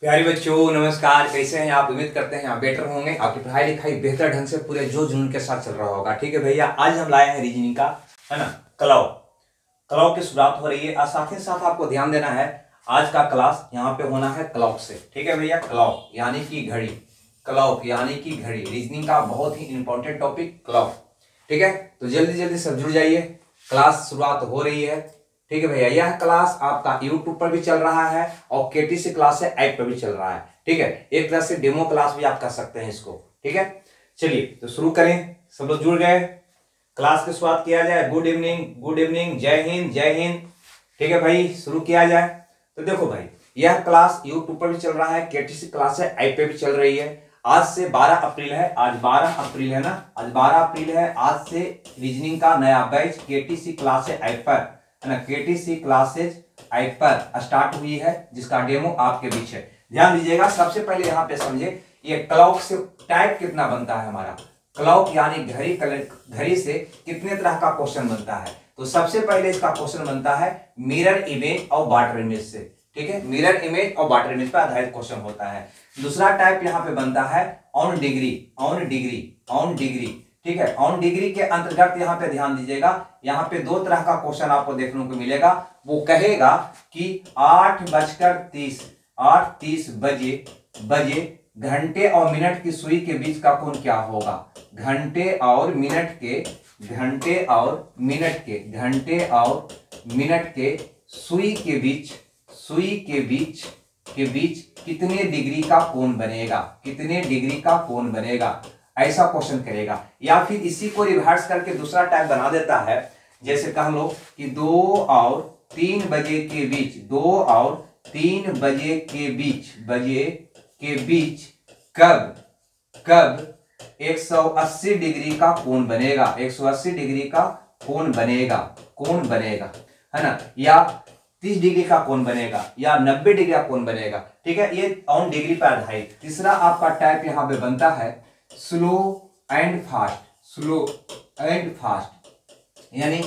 प्यारे बच्चों नमस्कार कैसे हैं आप उम्मीद करते हैं आप बेटर होंगे आपकी पढ़ाई लिखाई बेहतर ढंग से पूरे जो जुनून के साथ चल रहा होगा ठीक है भैया आज हम लाए हैं रीजनिंग का है ना कलाओ कलाओ की शुरुआत हो रही है और साथ ही साथ आपको ध्यान देना है आज का क्लास यहाँ पे होना है क्लॉक से ठीक है भैया क्लॉक यानी कि घड़ी क्लॉक यानी कि घड़ी रीजनिंग का बहुत ही इंपॉर्टेंट टॉपिक क्लॉक ठीक है तो जल्दी जल्दी सब जुड़ जाइए क्लास शुरुआत हो रही है ठीक है भैया यह क्लास आपका यूट्यूब पर भी चल रहा है और के टी सी क्लास है ऐप पर भी चल रहा है ठीक है एक तरह से डेमो क्लास भी आप कर सकते हैं इसको ठीक है चलिए तो शुरू करें सब लोग जुड़ गए क्लास की शुरुआत किया जाए गुड इवनिंग गुड इवनिंग जय हिंद जय हिंद ठीक है भाई शुरू किया जाए तो देखो भाई यह क्लास यूट्यूब पर भी चल रहा है के टी सी क्लास है ऐप पर भी चल रही है आज से 12 अप्रैल है आज 12 अप्रैल है ना आज 12 अप्रैल है आज से रीजनिंग का नया batch K T C class है ऐप पर केटीसी क्लासेज आई पर स्टार्ट हुई है जिसका डेमो आपके बीच है ध्यान दीजिएगा सबसे पहले यहाँ पे समझे ये क्लॉक से टाइप कितना बनता है हमारा क्लॉक यानी घड़ी घड़ी से कितने तरह का क्वेश्चन बनता है तो सबसे पहले इसका क्वेश्चन बनता है मिरर इमेज और वाटर इमेज से ठीक है मिरर इमेज और वाटर इमेज पर आधारित क्वेश्चन होता है दूसरा टाइप यहाँ पे बनता है on degree on degree on degree ठीक है ऑन डिग्री के अंतर्गत यहाँ पे ध्यान दीजिएगा यहाँ पे दो तरह का क्वेश्चन आपको देखने को मिलेगा वो कहेगा कि आठ बजकर तीस आठ तीस बजे बजे घंटे और मिनट की सुई के बीच का कोण क्या होगा घंटे और मिनट के घंटे और मिनट के घंटे और मिनट के सुई के बीच सुई के बीच के बीच कितने डिग्री का कोण बनेगा कितने डिग्री का कोण बनेगा ऐसा क्वेश्चन करेगा या फिर इसी को रिवर्स करके दूसरा टाइप बना देता है जैसे कह लो कि दो और तीन बजे के बीच दो और तीन बजे के बीच बजे के बीच कब कब 180 डिग्री का कोण बनेगा 180 डिग्री का कोण बनेगा कोण बनेगा है ना या 30 डिग्री का कोण बनेगा या 90 डिग्री का कोण बनेगा ठीक है ये ऑन डिग्री पर आधारित तीसरा आपका टाइप यहाँ पे बनता है slow and fast slow and fast यानी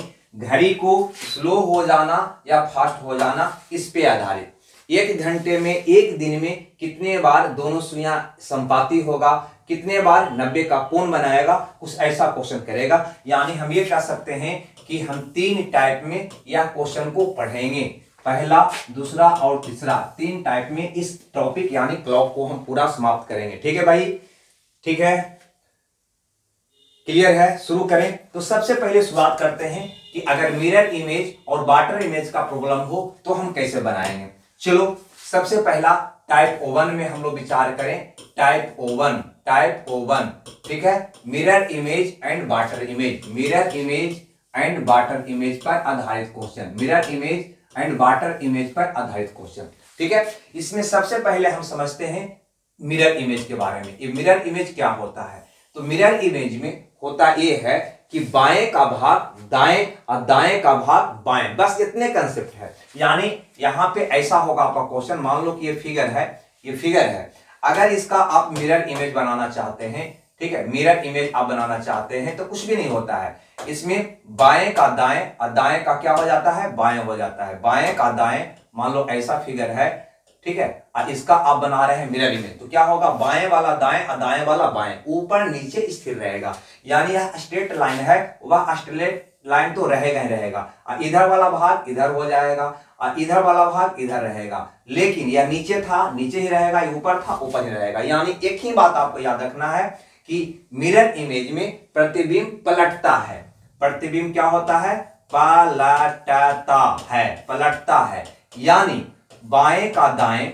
घड़ी को स्लो हो जाना या फास्ट हो जाना इस पे आधारित एक घंटे में एक दिन में कितने बार दोनों सुइया संपाती होगा कितने बार नब्बे का कोण बनाएगा कुछ ऐसा क्वेश्चन करेगा यानी हम ये कह सकते हैं कि हम तीन टाइप में यह क्वेश्चन को पढ़ेंगे पहला दूसरा और तीसरा तीन टाइप में इस टॉपिक यानी क्लॉक को हम पूरा समाप्त करेंगे ठीक है भाई ठीक है क्लियर है शुरू करें तो सबसे पहले शुरुआत करते हैं कि अगर मिरर इमेज और वाटर इमेज का प्रॉब्लम हो तो हम कैसे बनाएंगे चलो सबसे पहला टाइप ओवन में हम लोग विचार करें टाइप ओवन टाइप ओवन ठीक है mirror image and water image mirror image and water image पर आधारित question mirror image and water image पर आधारित क्वेश्चन ठीक है इसमें सबसे पहले हम समझते हैं मिरर इमेज के बारे में ये मिरर इमेज क्या होता है तो मिरर इमेज में होता ये है कि बाएं का भाग दाएं और दाएं का भाग बाएं बस इतने कंसेप्ट है यानी यहां पे ऐसा होगा आपका क्वेश्चन मान लो कि ये फिगर है ये फिगर है अगर इसका आप मिरर इमेज बनाना चाहते हैं ठीक है मिरर इमेज आप बनाना चाहते हैं तो कुछ भी नहीं होता है इसमें बाएं का दाएं और दाएं का क्या हो जाता है बाएं हो जाता है बाएं का दाएं मान लो ऐसा फिगर है ठीक है इसका आप बना रहे हैं मिरर इमेज तो क्या होगा बाएं वाला दाएं और दाएं वाला बाएं ऊपर नीचे स्थिर रहेगा यानी यह स्ट्रेट लाइन है वह स्ट्रेट लाइन तो रहेगा ही रहेगा और इधर वाला भाग इधर हो जाएगा और इधर वाला भाग इधर रहेगा लेकिन यह नीचे था नीचे ही रहेगा ऊपर था ऊपर ही रहेगा यानी एक ही बात आपको याद रखना है कि मिरर इमेज में प्रतिबिंब पलटता है प्रतिबिंब क्या होता है पलटता है पलटता है यानी बाएं का दाएं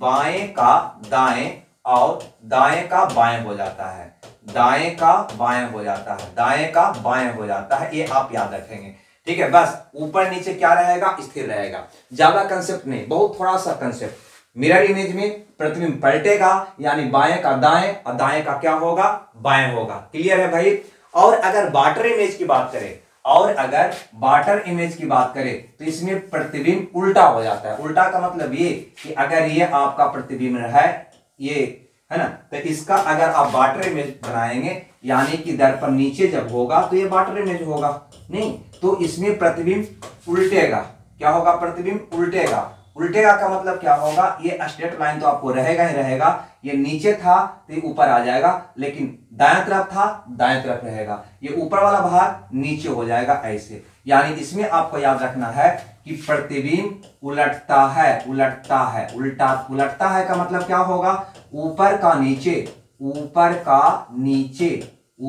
बाएं का दाएं और दाएं का बाएं हो जाता है दाएं का बाएं हो जाता है दाएं का बाएं हो जाता है ये आप याद रखेंगे ठीक है बस ऊपर नीचे क्या रहेगा स्थिर रहेगा ज्यादा कंसेप्ट नहीं बहुत थोड़ा सा कंसेप्ट मिरर इमेज में प्रतिबिंब पलटेगा यानी बाएं का दाएं और दाएं का क्या होगा बाएं होगा क्लियर है भाई और अगर वाटर इमेज की बात करें और अगर वाटर इमेज की बात करें तो इसमें प्रतिबिंब उल्टा हो जाता है उल्टा का मतलब ये कि अगर ये आपका प्रतिबिंब है ये है ना तो इसका अगर आप वाटर इमेज बनाएंगे यानी कि दर्पण नीचे जब होगा तो ये वाटर इमेज होगा नहीं तो इसमें प्रतिबिंब उल्टेगा क्या होगा प्रतिबिंब उल्टेगा उल्टेगा का मतलब क्या होगा ये स्ट्रेट लाइन तो आपको रहेगा ही रहेगा ये नीचे था तो ये ऊपर आ जाएगा लेकिन दाएं तरफ था दाएं तरफ रहेगा ये ऊपर वाला भार नीचे हो जाएगा ऐसे यानी इसमें आपको याद रखना है कि प्रतिबिंब उलटता है उलटता है उल्टा उलटता है का मतलब क्या होगा ऊपर का नीचे ऊपर का नीचे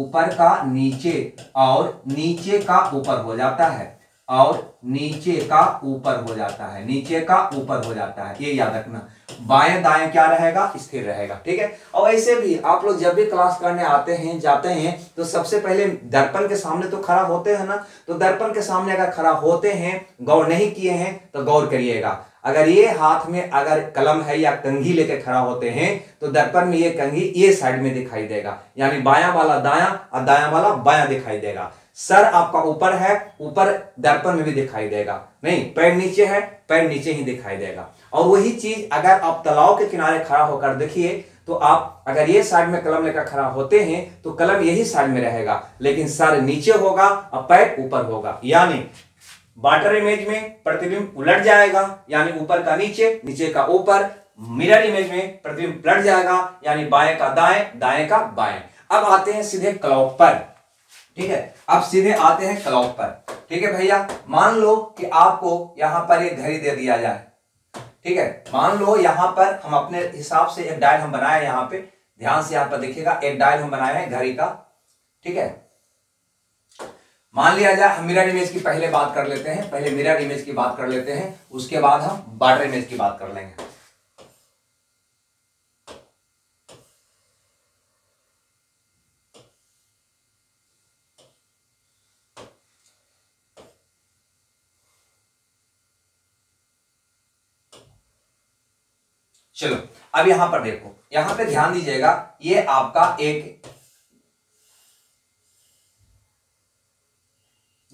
ऊपर का नीचे और नीचे का ऊपर हो जाता है और नीचे का ऊपर हो जाता है नीचे का ऊपर हो जाता है ये याद रखना बाएं दाएं क्या रहेगा स्थिर रहेगा ठीक है और ऐसे भी आप लोग जब भी क्लास करने आते हैं जाते हैं तो सबसे पहले दर्पण के सामने तो खड़ा होते हैं ना तो दर्पण के सामने अगर खड़ा होते हैं गौर नहीं किए हैं तो गौर करिएगा अगर ये हाथ में अगर कलम है या कंघी लेके खड़ा होते हैं तो दर्पण में ये कंघी ये साइड में दिखाई देगा यानी बाया वाला दाया और दाया वाला बाया दिखाई देगा सर आपका ऊपर है ऊपर दर्पण में भी दिखाई देगा नहीं पैर नीचे है पैर नीचे ही दिखाई देगा और वही चीज अगर आप तलाव के किनारे खड़ा होकर देखिए तो आप अगर ये साइड में कलम लेकर खड़ा होते हैं तो कलम यही साइड में रहेगा लेकिन सर नीचे होगा और पैर ऊपर होगा यानी वाटर इमेज में प्रतिबिंब उलट जाएगा यानी ऊपर का नीचे नीचे का ऊपर मिरर इमेज में प्रतिबिंब पलट जाएगा यानी बाएं का दाएं दाएं का बाएं अब आते हैं सीधे क्लॉक पर ठीक है अब सीधे आते हैं क्लॉक पर ठीक है भैया मान लो कि आपको यहां पर एक घड़ी दे दिया जाए ठीक है मान लो यहां पर हम अपने हिसाब से एक डायल हम बनाए यहां पे ध्यान से यहां पर देखिएगा एक डायल हम बनाए हैं घड़ी का ठीक है मान लिया जाए हम मिरर इमेज की पहले बात कर लेते हैं पहले मिरर इमेज की बात कर लेते हैं उसके बाद हम बॉर्डर इमेज की बात कर लेंगे चलो अब यहां पर देखो यहां पे ध्यान दीजिएगा ये आपका एक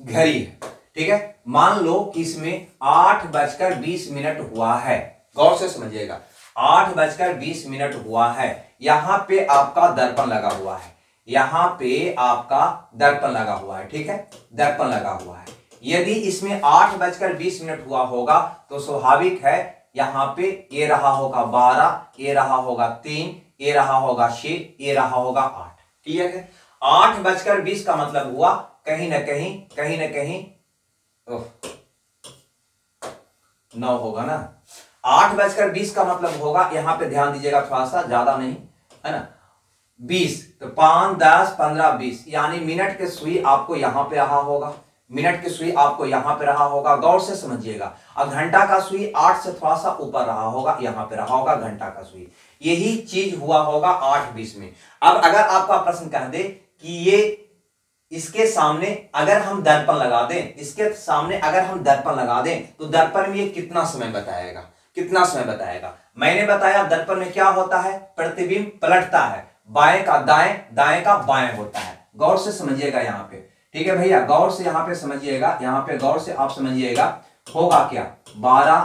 घड़ी है ठीक है मान लो कि इसमें आठ बजकर बीस मिनट हुआ है गौर से समझिएगा आठ बजकर बीस मिनट हुआ है यहां पे आपका दर्पण लगा हुआ है यहां पे आपका दर्पण लगा हुआ है ठीक है दर्पण लगा हुआ है यदि इसमें आठ बजकर बीस मिनट हुआ होगा तो स्वाभाविक है यहाँ पे ए रहा होगा बारह ए रहा होगा तीन ए रहा होगा छह ए रहा होगा आठ क्लियर है आठ बजकर बीस का मतलब हुआ कहीं ना कहीं कहीं ना कहीं नौ होगा ना आठ बजकर बीस का मतलब होगा यहां पे ध्यान दीजिएगा थोड़ा सा ज्यादा नहीं है ना बीस तो पांच दस पंद्रह बीस यानी मिनट के सुई आपको यहां पे रहा होगा मिनट की सुई आपको यहां पे रहा होगा गौर से समझिएगा अब घंटा का सुई आठ से थोड़ा सा ऊपर रहा होगा यहां पे रहा होगा घंटा का सुई यही चीज हुआ होगा आठ बीस में अब अगर आपका प्रश्न कह दे कि ये इसके सामने अगर हम दर्पण लगा दें इसके सामने अगर हम दर्पण लगा दें तो दर्पण में ये कितना समय बताएगा कितना समय बताएगा मैंने बताया दर्पण में क्या होता है प्रतिबिंब पलटता है बाएं का दाएं दाएं का बाएं होता है गौर से समझिएगा यहां पे ठीक है भैया गौर से यहां पे समझिएगा यहां पे गौर से आप समझिएगा होगा क्या बारह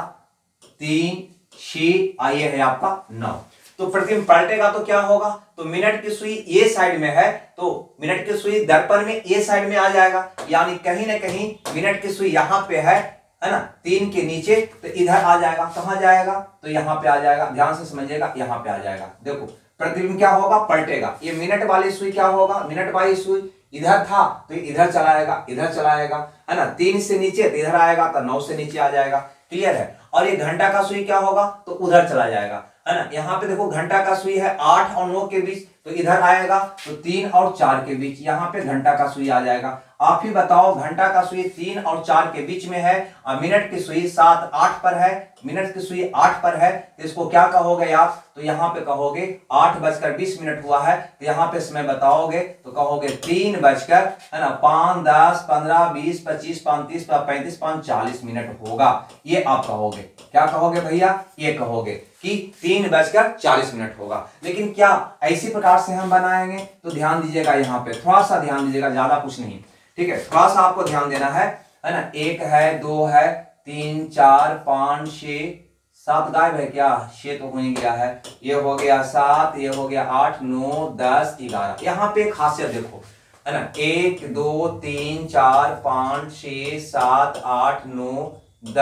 तीन छी आइए है आपका नौ तो प्रतिम पलटेगा तो क्या होगा तो मिनट की सुई ए साइड में है तो मिनट की सुई दर्पण में ए साइड में आ जाएगा यानी कहीं ना कहीं मिनट की सुई यहां पे है है ना तीन के नीचे तो इधर आ जाएगा कहा जाएगा तो यहां पे आ जाएगा ध्यान से समझिएगा यहाँ पे आ जाएगा देखो प्रतिबिंब क्या होगा पलटेगा ये मिनट वाली सुई क्या होगा मिनट वाली सुई इधर था तो इधर चलाएगा इधर चलाएगा है ना तीन से नीचे तो इधर आएगा तो नौ से नीचे आ जाएगा क्लियर है और ये घंटा का सुई क्या होगा तो उधर चला जाएगा है ना यहाँ पे देखो घंटा का सुई है आठ और नौ के बीच तो इधर आएगा तो तीन और चार के बीच यहाँ पे घंटा का सुई आ जाएगा आप ही बताओ घंटा का सुई तीन और चार के बीच में है और मिनट की सुई सात आठ पर है मिनट की सुई आठ पर है तो इसको क्या कहोगे आप तो यहाँ पे कहोगे आठ बजकर बीस मिनट हुआ है तो यहाँ पे समय बताओगे तो कहोगे तीन बजकर है ना पांच दस पंद्रह बीस पच्चीस पैंतीस पैंतीस पांच चालीस मिनट होगा ये आप कहोगे क्या कहोगे भैया ये कहोगे कि तीन बजकर चालीस मिनट होगा लेकिन क्या ऐसी प्रकार से हम बनाएंगे तो ध्यान दीजिएगा यहाँ पे थोड़ा सा ध्यान दीजिएगा ज्यादा कुछ नहीं ठीक है थोड़ा सा आपको ध्यान देना है है ना एक है दो है तीन चार पांच छ सात गायब है क्या छे तो हो ही गया है ये हो गया सात ये हो गया आठ नौ दस ग्यारह यहाँ पे खासियत देखो है ना एक दो तीन चार पांच छ सात आठ नौ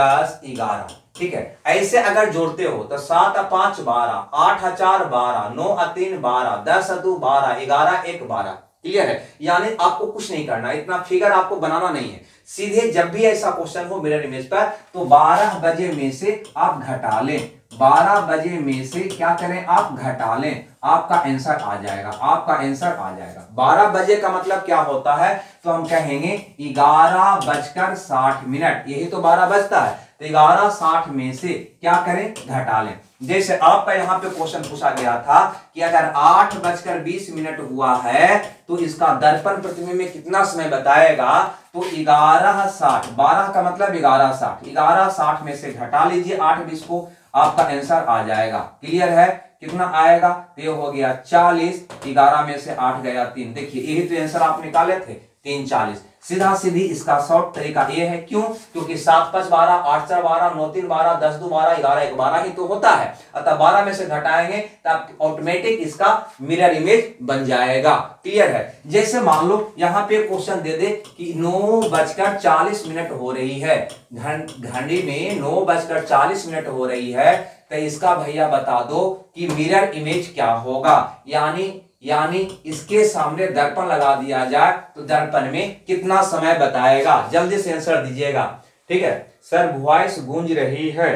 दस ग्यारह ठीक है ऐसे अगर जोड़ते हो तो सात पांच बारह आठ हजार बारह नौ तीन बारह दस दो बारह ग्यारह एक बारह क्लियर है यानी आपको कुछ नहीं करना इतना फिगर आपको बनाना नहीं है सीधे जब भी ऐसा क्वेश्चन हो मिरर इमेज पर तो 12 बजे में से आप घटा लें 12 बजे में से क्या करें आप घटा लें आपका आंसर आ जाएगा आपका आंसर आ जाएगा 12 बजे का मतलब क्या होता है तो हम कहेंगे ग्यारह बजकर साठ मिनट यही तो 12 बजता है ग्यारह साठ में से क्या करें घटा लें जैसे आपका यहां पे क्वेश्चन पूछा गया था कि अगर आठ बजकर बीस मिनट हुआ है तो इसका दर्पण प्रतिबिंब में कितना समय बताएगा तो ग्यारह साठ बारह का मतलब ग्यारह साठ ग्यारह साठ में से घटा लीजिए आठ बीस को आपका आंसर आ जाएगा क्लियर है कितना आएगा ये हो गया चालीस ग्यारह में से आठ गया तीन देखिए यही तो आंसर आप निकाले थे तीन चालीस सीधा सीधी इसका शॉर्ट तरीका ये है क्यों क्योंकि सात पच बारह आठ चार बारह नौ तीन बारह दस दो बारह ग्यारह एक बारह ही तो होता है अतः बारह में से घटाएंगे तो ऑटोमेटिक इसका मिरर इमेज बन जाएगा क्लियर है जैसे मान लो यहाँ पे क्वेश्चन दे दे कि नौ बजकर चालीस मिनट हो रही है घंटी में नौ बजकर चालीस मिनट हो रही है तो इसका भैया बता दो कि मिरर इमेज क्या होगा यानी यानी इसके सामने दर्पण लगा दिया जाए तो दर्पण में कितना समय बताएगा जल्दी से आंसर दीजिएगा ठीक है सर वॉइस गूंज रही है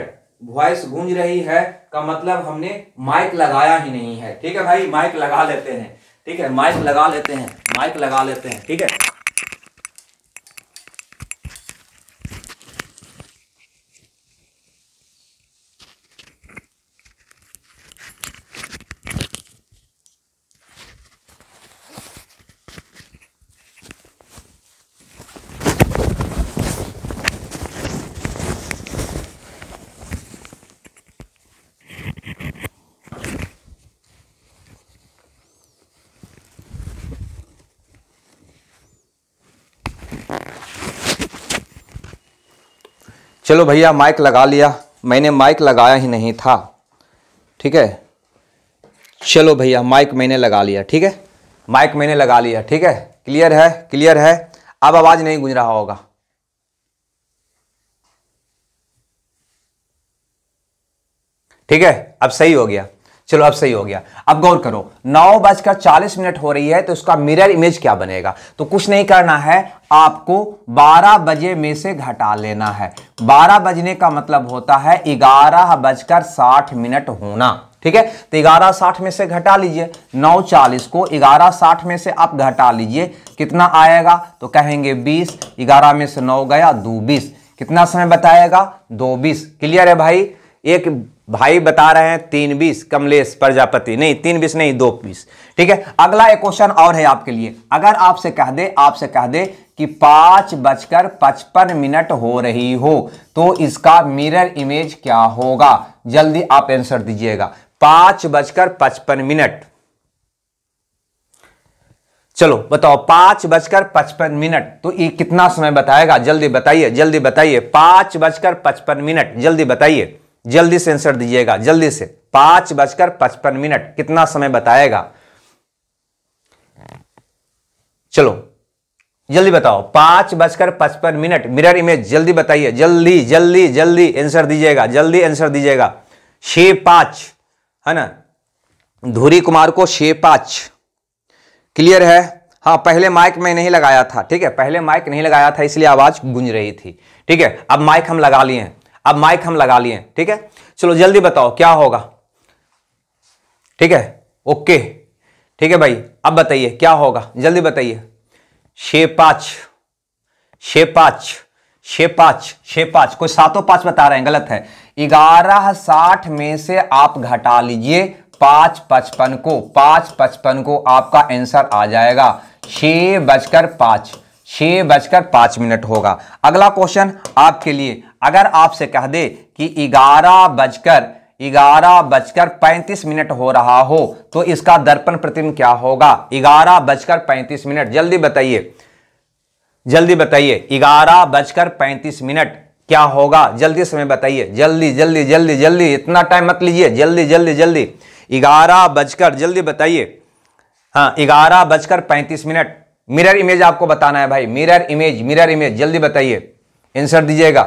वॉइस गूंज रही है का मतलब हमने माइक लगाया ही नहीं है ठीक है भाई माइक लगा लेते हैं ठीक है माइक लगा लेते हैं माइक लगा लेते हैं ठीक है चलो भैया माइक लगा लिया मैंने माइक लगाया ही नहीं था ठीक है चलो भैया माइक मैंने लगा लिया ठीक है माइक मैंने लगा लिया ठीक है क्लियर है क्लियर है अब आवाज़ नहीं गुंज रहा होगा ठीक है अब सही हो गया चलो अब सही हो गया अब गौर करो नौ बजकर चालीस मिनट हो रही है तो उसका मिरर इमेज क्या बनेगा तो कुछ नहीं करना है आपको 12 बजे में से घटा लेना है 12 बजने का मतलब होता है ग्यारह बजकर साठ मिनट होना ठीक है तो ग्यारह साठ में से घटा लीजिए नौ चालीस को ग्यारह साठ में से आप घटा लीजिए कितना आएगा तो कहेंगे बीस ग्यारह में से नौ गया दो बीस कितना समय बताएगा दो बीस क्लियर है भाई एक भाई बता रहे हैं तीन बीस कमलेश प्रजापति नहीं तीन बीस नहीं दो बीस ठीक है अगला एक क्वेश्चन और है आपके लिए अगर आपसे कह दे आपसे कह दे कि पांच बजकर पचपन मिनट हो रही हो तो इसका मिरर इमेज क्या होगा जल्दी आप आंसर दीजिएगा पांच बजकर पचपन मिनट चलो बताओ पांच बजकर पचपन मिनट तो ये कितना समय बताएगा जल्दी बताइए जल्दी बताइए पांच बजकर पचपन मिनट जल्दी बताइए जल्दी से आंसर दीजिएगा जल्दी से पांच बजकर पचपन मिनट कितना समय बताएगा चलो जल्दी बताओ पांच बजकर पचपन मिनट मिरर इमेज जल्दी बताइए जल्दी जल्दी जल्दी आंसर दीजिएगा जल्दी आंसर दीजिएगा छे पांच है ना धूरी कुमार को छे पांच क्लियर है हाँ पहले माइक में नहीं लगाया था ठीक है पहले माइक नहीं लगाया था इसलिए आवाज गुंज रही थी ठीक है अब माइक हम लगा लिए अब माइक हम लगा लिए ठीक है चलो जल्दी बताओ क्या होगा ठीक है ओके ठीक है भाई अब बताइए क्या होगा जल्दी बताइए छे पाँच छे पाँच छे पाँच छे पाँच कोई सातों पांच बता रहे हैं गलत है ग्यारह साठ में से आप घटा लीजिए पांच पचपन को पांच पचपन को आपका आंसर आ जाएगा छ बजकर पांच छे बजकर पांच मिनट होगा अगला क्वेश्चन आपके लिए अगर आपसे कह दे कि ग्यारह बजकर ग्यारह बजकर पैंतीस मिनट हो रहा हो तो इसका दर्पण प्रतिबिंब क्या होगा ग्यारह बजकर पैंतीस मिनट जल्दी बताइए जल्दी बताइए ग्यारह बजकर पैंतीस मिनट क्या होगा जल्दी समय बताइए जल्दी जल्दी जल्दी जल्दी इतना टाइम मत लीजिए जल्दी जल्दी जल्दी ग्यारह बजकर जल्दी बताइए हाँ ग्यारह बजकर पैंतीस मिनट मिरर इमेज आपको बताना है भाई मिरर इमेज मिरर इमेज जल्दी बताइए आंसर दीजिएगा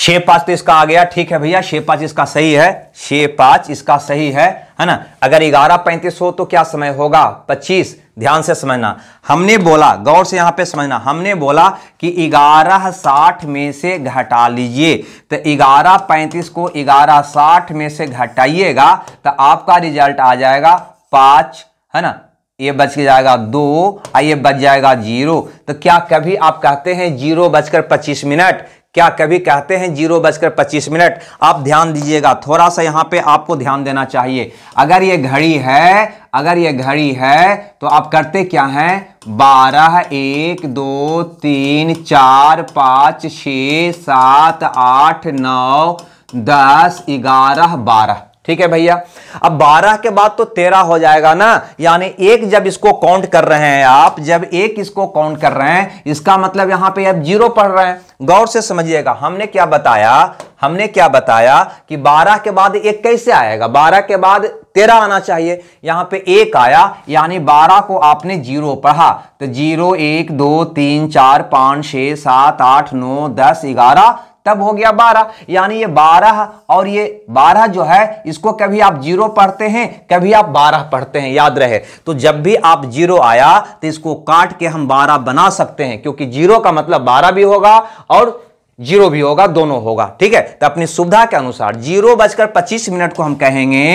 छः पाँच तो इसका आ गया ठीक है भैया छः पाँच इसका सही है छः पाँच इसका सही है है ना अगर ग्यारह पैंतीस हो तो क्या समय होगा पच्चीस ध्यान से समझना हमने बोला गौर से यहाँ पे समझना हमने बोला कि ग्यारह साठ में से घटा लीजिए तो ग्यारह पैंतीस को ग्यारह साठ में से घटाइएगा तो आपका रिजल्ट आ जाएगा पाँच है ना ये बच के जाएगा दो और ये बच जाएगा जीरो तो क्या कभी आप कहते हैं जीरो बजकर पच्चीस मिनट क्या कभी कहते हैं जीरो बजकर पच्चीस मिनट आप ध्यान दीजिएगा थोड़ा सा यहाँ पे आपको ध्यान देना चाहिए अगर ये घड़ी है अगर ये घड़ी है तो आप करते क्या हैं बारह एक दो तीन चार पाँच छ सात आठ नौ दस ग्यारह बारह ठीक है भैया अब बारह के बाद तो तेरह हो जाएगा ना यानी एक जब इसको काउंट कर रहे हैं आप जब एक इसको काउंट कर रहे हैं इसका मतलब यहां पे अब जीरो पढ़ रहे हैं गौर से समझिएगा हमने क्या बताया हमने क्या बताया कि बारह के बाद एक कैसे आएगा बारह के बाद तेरह आना चाहिए यहां पे एक आया यानी बारह को आपने जीरो पढ़ा तो जीरो एक दो तीन चार पांच छह सात आठ नौ दस ग्यारह तब हो गया बारह यानी ये बारह और ये बारह जो है इसको कभी आप जीरो पढ़ते हैं कभी आप बारह पढ़ते हैं याद रहे तो जब भी आप जीरो आया तो इसको काट के हम बारह बना सकते हैं क्योंकि जीरो का मतलब बारह भी होगा और जीरो भी होगा दोनों होगा ठीक है तो अपनी सुविधा के अनुसार जीरो बजकर पच्चीस मिनट को हम कहेंगे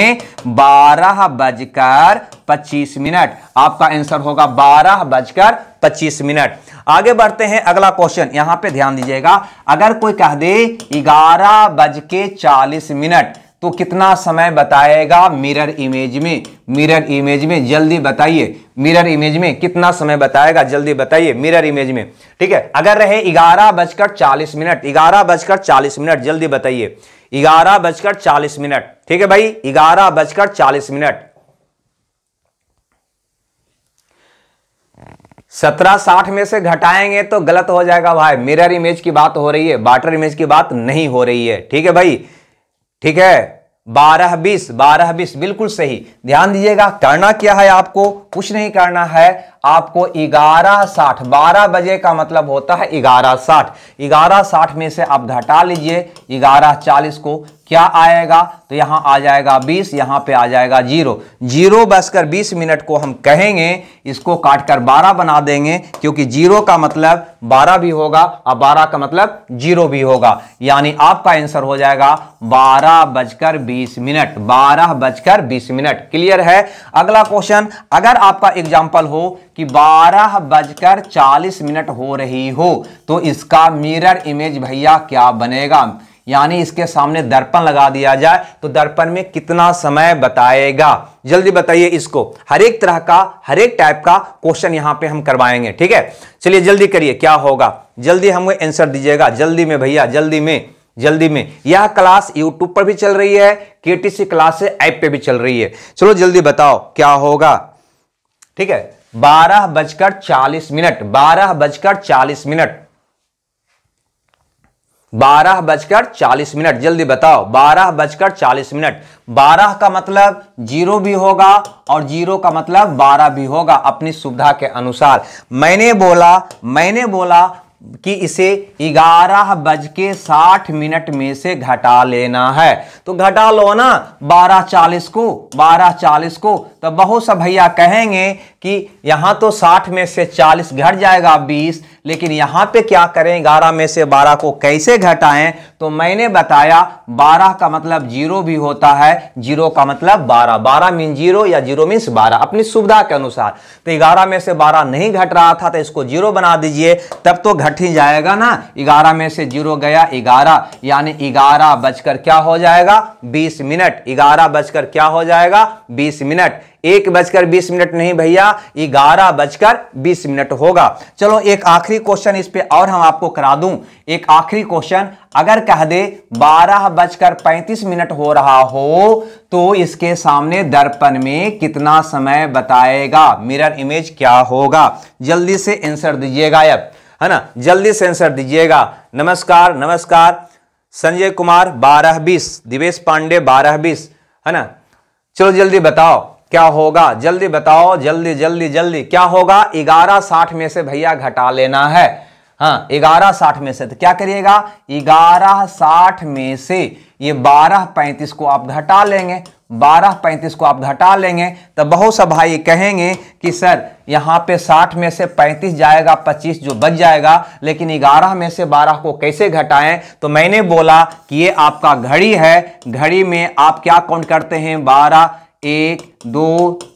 बारह बजकर पच्चीस मिनट आपका आंसर होगा बारह बजकर पच्चीस मिनट आगे बढ़ते हैं अगला क्वेश्चन यहां पे ध्यान दीजिएगा अगर कोई कह दे ग्यारह बज के चालीस मिनट तो कितना समय बताएगा मिरर इमेज में मिरर इमेज में जल्दी बताइए मिरर इमेज में कितना समय बताएगा जल्दी बताइए मिरर इमेज में ठीक है अगर रहे ग्यारह बजकर चालीस मिनट ग्यारह बजकर चालीस मिनट जल्दी बताइए ग्यारह बजकर चालीस मिनट ठीक है भाई ग्यारह बजकर चालीस मिनट सत्रह साठ में से घटाएंगे तो गलत हो जाएगा भाई मिरर इमेज की बात हो रही है वाटर इमेज की बात नहीं हो रही है ठीक है भाई ठीक है बारह बीस बारह बीस बिल्कुल सही ध्यान दीजिएगा करना क्या है आपको कुछ नहीं करना है आपको ग्यारह साठ बारह बजे का मतलब होता है ग्यारह साठ ग्यारह साठ में से आप घटा लीजिए ग्यारह चालीस को क्या आएगा तो यहां आ जाएगा बीस यहां पे आ जाएगा जीरो जीरो बजकर बीस मिनट को हम कहेंगे इसको काट कर बारह बना देंगे क्योंकि जीरो का मतलब बारह भी होगा और बारह का मतलब जीरो भी होगा यानी आपका आंसर हो जाएगा बारह बजकर बीस मिनट बारह बजकर बीस मिनट क्लियर है अगला क्वेश्चन अगर आपका एग्जाम्पल हो कि बारह बजकर चालीस मिनट हो रही हो तो इसका मिरर इमेज भैया क्या बनेगा यानी इसके सामने दर्पण लगा दिया जाए तो दर्पण में कितना समय बताएगा जल्दी बताइए इसको हर एक तरह का हर एक टाइप का क्वेश्चन यहां पे हम करवाएंगे ठीक है चलिए जल्दी करिए क्या होगा जल्दी हमें आंसर दीजिएगा जल्दी में भैया जल्दी में जल्दी में यह क्लास यूट्यूब पर भी चल रही है K T C class app पे भी चल रही है चलो जल्दी बताओ क्या होगा ठीक है बारह बजकर चालीस मिनट बारह बजकर चालीस मिनट बारह बजकर चालीस मिनट जल्दी बताओ बारह बजकर चालीस मिनट बारह का मतलब जीरो भी होगा और जीरो का मतलब बारह भी होगा अपनी सुविधा के अनुसार मैंने बोला मैंने बोला कि इसे ग्यारह बज के साठ मिनट में से घटा लेना है तो घटा लो ना बारह चालीस को बारह चालीस को तो बहुत सा भैया कहेंगे कि यहाँ तो 60 में से 40 घट जाएगा 20 लेकिन यहाँ पे क्या करें 11 में से 12 को कैसे घटाएं तो मैंने बताया 12 का मतलब जीरो भी होता है जीरो का मतलब 12 12 मीन जीरो या जीरो मीन्स 12 अपनी सुविधा के अनुसार तो 11 में से 12 नहीं घट रहा था तो इसको जीरो बना दीजिए तब तो घट ही जाएगा ना ग्यारह में से जीरो गया ग्यारह यानी ग्यारह बजकर क्या हो जाएगा बीस मिनट ग्यारह बजकर क्या हो जाएगा बीस मिनट एक बजकर बीस मिनट नहीं भैया ग्यारह बजकर बीस मिनट होगा चलो एक आखिरी क्वेश्चन इस पे और हम आपको करा दूं एक आखिरी क्वेश्चन अगर कह दे बारह बजकर पैंतीस मिनट हो रहा हो तो इसके सामने दर्पण में कितना समय बताएगा मिरर इमेज क्या होगा जल्दी से आंसर दीजिएगा अब है ना जल्दी से आंसर दीजिएगा नमस्कार नमस्कार संजय कुमार बारह बीस दिवेश पांडे बारह बीस है ना चलो जल्दी बताओ क्या होगा जल्दी बताओ जल्दी जल्दी जल्दी क्या होगा ग्यारह साठ में से भैया घटा लेना है हाँ ग्यारह साठ में से तो क्या करिएगा ग्यारह साठ में से ये बारह पैंतीस को आप घटा लेंगे बारह पैंतीस को आप घटा लेंगे तो बहुत सा भाई कहेंगे कि सर यहाँ पे साठ में से पैंतीस जाएगा पच्चीस जो बच जाएगा लेकिन ग्यारह में से बारह को कैसे घटाएं तो मैंने बोला कि ये आपका घड़ी है घड़ी में आप क्या काउंट करते हैं बारह एक दो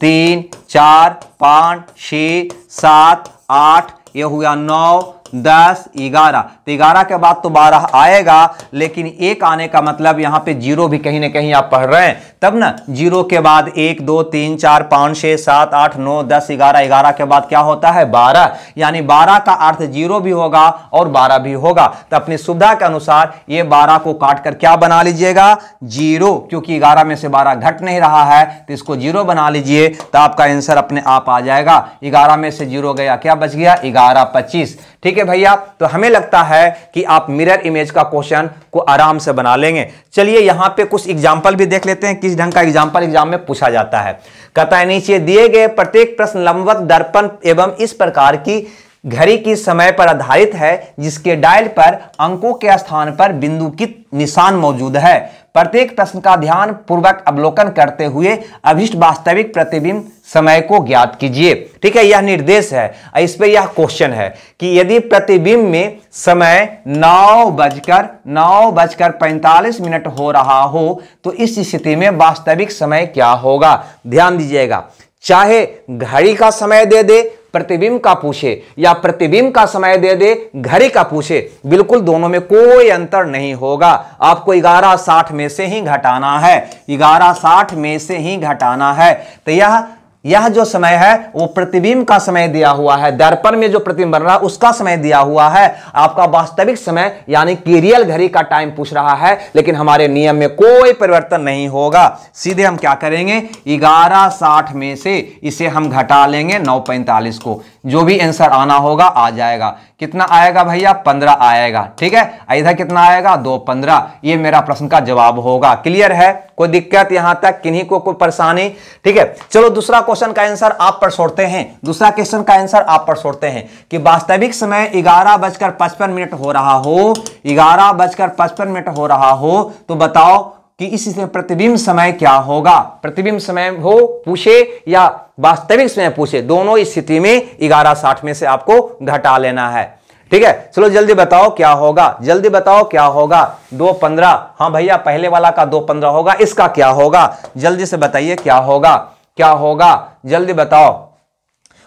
तीन चार पाँच छः सात आठ यह हुआ नौ दस ग्यारह तो ग्यारह के बाद तो बारह आएगा लेकिन एक आने का मतलब यहाँ पे जीरो भी कहीं ना कहीं आप पढ़ रहे हैं तब ना जीरो के बाद एक दो तीन चार पाँच छः सात आठ नौ दस ग्यारह ग्यारह के बाद क्या होता है बारह यानी बारह का अर्थ जीरो भी होगा और बारह भी होगा तो अपनी सुविधा के अनुसार ये बारह को काट कर क्या बना लीजिएगा जीरो क्योंकि ग्यारह में से बारह घट नहीं रहा है तो इसको जीरो बना लीजिए तो आपका आंसर अपने आप आ जाएगा ग्यारह में से जीरो गया क्या बच गया ग्यारह पच्चीस ठीक है भैया तो हमें लगता है कि आप मिरर इमेज का क्वेश्चन को आराम से बना लेंगे चलिए यहां पे कुछ एग्जाम्पल भी देख लेते हैं किस ढंग का एग्जाम्पल एग्जाम में पूछा जाता है कहता है नीचे दिए गए प्रत्येक प्रश्न लंबवत दर्पण एवं इस प्रकार की घड़ी की समय पर आधारित है जिसके डायल पर अंकों के स्थान पर बिंदुकित निशान मौजूद है प्रत्येक प्रश्न का ध्यान पूर्वक अवलोकन करते हुए अभिष्ट वास्तविक प्रतिबिंब समय को ज्ञात कीजिए ठीक है यह निर्देश है इस पर यह क्वेश्चन है कि यदि प्रतिबिंब में समय नौ बजकर नौ बजकर पैंतालीस मिनट हो रहा हो तो इस स्थिति में वास्तविक समय क्या होगा ध्यान दीजिएगा चाहे घड़ी का समय दे दे प्रतिबिंब का पूछे या प्रतिबिंब का समय दे दे घड़ी का पूछे बिल्कुल दोनों में कोई अंतर नहीं होगा आपको ग्यारह साठ में से ही घटाना है ग्यारह साठ में से ही घटाना है तो यह यह जो समय है वो प्रतिबिंब का समय दिया हुआ है दर्पण में जो प्रतिबिंब बन रहा है उसका समय दिया हुआ है आपका वास्तविक समय यानी कि रियल घड़ी का टाइम पूछ रहा है लेकिन हमारे नियम में कोई परिवर्तन नहीं होगा सीधे हम क्या करेंगे ग्यारह साठ में से इसे हम घटा लेंगे नौ पैंतालीस को जो भी आंसर आना होगा आ जाएगा कितना आएगा भैया पंद्रह आएगा ठीक है इधर कितना आएगा दो पंद्रह ये मेरा प्रश्न का जवाब होगा क्लियर है कोई दिक्कत यहां तक किन्हीं को कोई परेशानी ठीक है चलो दूसरा क्वेश्चन का आंसर आप पर छोड़ते हैं दूसरा क्वेश्चन का आंसर आप पर छोड़ते हैं कि वास्तविक समय ग्यारह बजकर पचपन मिनट हो रहा हो ग्यारह बजकर पचपन मिनट हो रहा हो तो बताओ कि इस स्थिति में प्रतिबिंब समय क्या होगा प्रतिबिंब समय हो पूछे या वास्तविक समय पूछे दोनों स्थिति में ग्यारह साठ में से आपको घटा लेना है ठीक है चलो जल्दी बताओ क्या होगा जल्दी बताओ क्या होगा दो पंद्रह हाँ भैया पहले वाला का दो पंद्रह होगा इसका क्या होगा जल्दी से बताइए क्या होगा क्या होगा जल्दी बताओ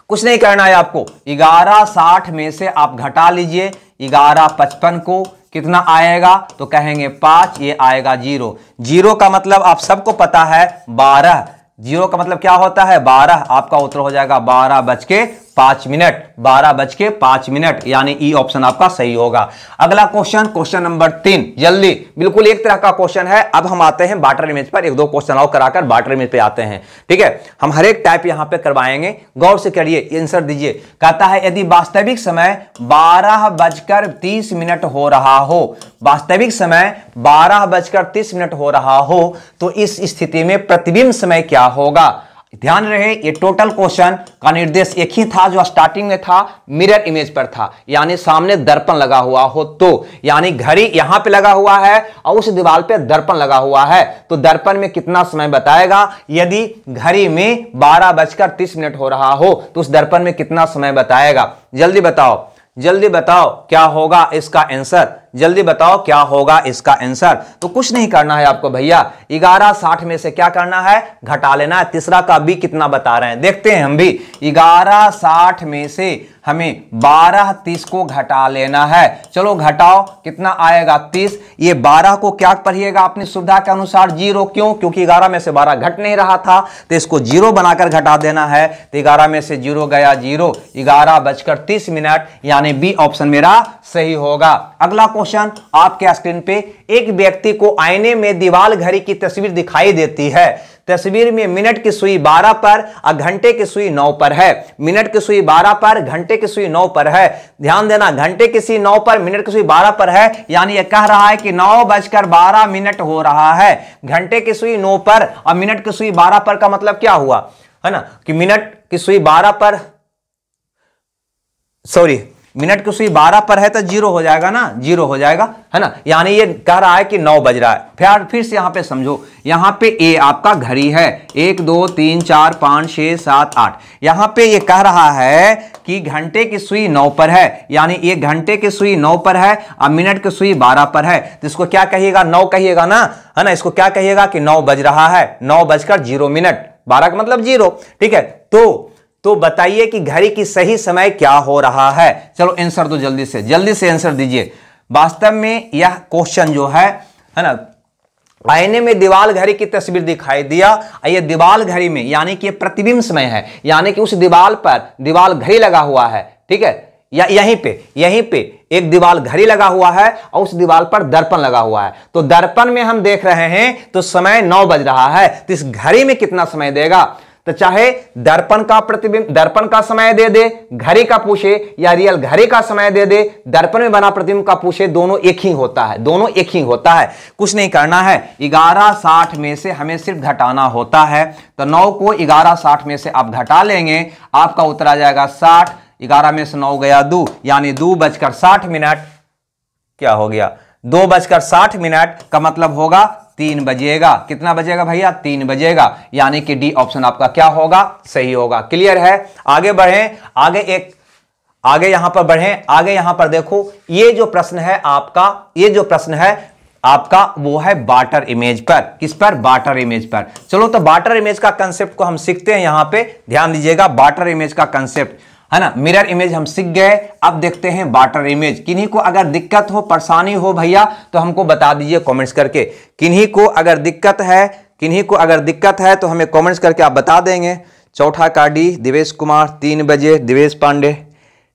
कुछ नहीं करना है आपको ग्यारह साठ में से आप घटा लीजिए ग्यारह पचपन को कितना आएगा तो कहेंगे पांच ये आएगा जीरो जीरो का मतलब आप सबको पता है बारह जीरो का मतलब क्या होता है बारह आपका उत्तर हो जाएगा बारह बज के पांच मिनट बारह बज के पांच मिनट यानी ई e ऑप्शन आपका सही होगा अगला क्वेश्चन क्वेश्चन नंबर तीन जल्दी बिल्कुल एक तरह का क्वेश्चन है अब हम आते हैं बाटर इमेज पर एक दो क्वेश्चन और कराकर बाटर इमेज पे आते हैं ठीक है हम हर एक टाइप यहां पे करवाएंगे गौर से करिए आंसर दीजिए कहता है यदि वास्तविक समय बारह बजकर तीस मिनट हो रहा हो वास्तविक समय बारह बजकर तीस मिनट हो रहा हो तो इस स्थिति में प्रतिबिंब समय क्या होगा ध्यान रहे ये टोटल क्वेश्चन का निर्देश एक ही था जो स्टार्टिंग में था मिरर इमेज पर था यानी सामने दर्पण लगा हुआ हो तो यानी घड़ी यहां पे लगा हुआ है और उस दीवार पे दर्पण लगा हुआ है तो दर्पण में कितना समय बताएगा यदि घड़ी में बारह बजकर तीस मिनट हो रहा हो तो उस दर्पण में कितना समय बताएगा जल्दी बताओ जल्दी बताओ क्या होगा इसका आंसर जल्दी बताओ क्या होगा इसका आंसर तो कुछ नहीं करना है आपको भैया ग्यारह साठ में से क्या करना है घटा लेना है तीसरा का बी कितना बता रहे हैं देखते हैं हम भी ग्यारह साठ में से हमें बारह तीस को घटा लेना है चलो घटाओ कितना आएगा तीस ये बारह को क्या पढ़िएगा अपनी सुविधा के अनुसार जीरो क्यों क्योंकि ग्यारह में से बारह घट नहीं रहा था तो इसको जीरो बनाकर घटा देना है तो ग्यारह में से जीरो गया जीरो ग्यारह बजकर तीस मिनट यानी बी ऑप्शन मेरा सही होगा अगला क्वेश्चन आपके स्क्रीन पे एक व्यक्ति को आईने में दीवाल घड़ी की तस्वीर दिखाई देती है तस्वीर में मिनट की सुई 12 पर और घंटे की सुई 9 पर है मिनट की सुई 12 पर घंटे की सुई 9 पर है ध्यान देना घंटे की सुई 9 पर मिनट की सुई 12 पर है यानी यह कह रहा है कि नौ बजकर बारह मिनट हो रहा है घंटे की सुई 9 पर और मिनट की सुई 12 पर का मतलब क्या हुआ है ना कि मिनट की सुई 12 पर सॉरी मिनट की सुई बारह पर है तो जीरो हो जाएगा ना जीरो हो जाएगा है ना यानी ये कह रहा है कि नौ बज रहा है फिर फिर से यहाँ पे समझो यहाँ पे ए आपका घड़ी है एक दो तीन चार पाँच छः सात आठ यहाँ पे ये कह रहा है कि घंटे की सुई नौ पर है यानी ये घंटे की सुई नौ पर है और मिनट की सुई बारह पर है तो इसको क्या कहिएगा नौ कहिएगा ना है ना इसको क्या कहिएगा कि नौ बज रहा है नौ बजकर जीरो मिनट बारह का मतलब जीरो ठीक है तो तो बताइए कि घड़ी की सही समय क्या हो रहा है चलो आंसर दो तो जल्दी से जल्दी से आंसर दीजिए वास्तव में यह क्वेश्चन जो है है ना आईने में दीवाल घड़ी की तस्वीर दिखाई दिया यह दीवाल घड़ी में यानी कि प्रतिबिंब समय है यानी कि उस दीवाल पर दीवाल घड़ी लगा हुआ है ठीक है या यहीं पे यहीं पे एक दीवाल घड़ी लगा हुआ है और उस दीवाल पर दर्पण लगा हुआ है तो दर्पण में हम देख रहे हैं तो समय नौ बज रहा है तो इस घड़ी में कितना समय देगा तो चाहे दर्पण का प्रतिबिंब दर्पण का समय दे दे घरे का पूछे या रियल घरे का समय दे दे दर्पण में बना प्रतिबिंब का पूछे दोनों एक ही होता है दोनों एक ही होता है कुछ नहीं करना है ग्यारह साठ में से हमें सिर्फ घटाना होता है तो नौ को ग्यारह साठ में से आप घटा लेंगे आपका उत्तर आ जाएगा साठ ग्यारह में से नौ गया दो यानी दो बजकर साठ मिनट क्या हो गया दो बजकर साठ मिनट का मतलब होगा तीन बजेगा कितना बजेगा भैया तीन बजेगा यानी कि डी ऑप्शन आपका क्या होगा सही होगा क्लियर है आगे बढ़े आगे एक आगे यहां पर बढ़े आगे यहां पर देखो ये जो प्रश्न है आपका ये जो प्रश्न है आपका वो है बाटर इमेज पर किस पर बाटर इमेज पर चलो तो बाटर इमेज का कंसेप्ट को हम सीखते हैं यहां पे ध्यान दीजिएगा बाटर इमेज का कंसेप्ट है ना मिरर इमेज हम सीख गए अब देखते हैं वाटर इमेज किन्हीं को अगर दिक्कत हो परेशानी हो भैया तो हमको बता दीजिए कमेंट्स करके किन्हीं को अगर दिक्कत है किन्हीं को अगर दिक्कत है तो हमें कमेंट्स करके आप बता देंगे चौथा काडी दिवेश कुमार तीन बजे दिवेश पांडे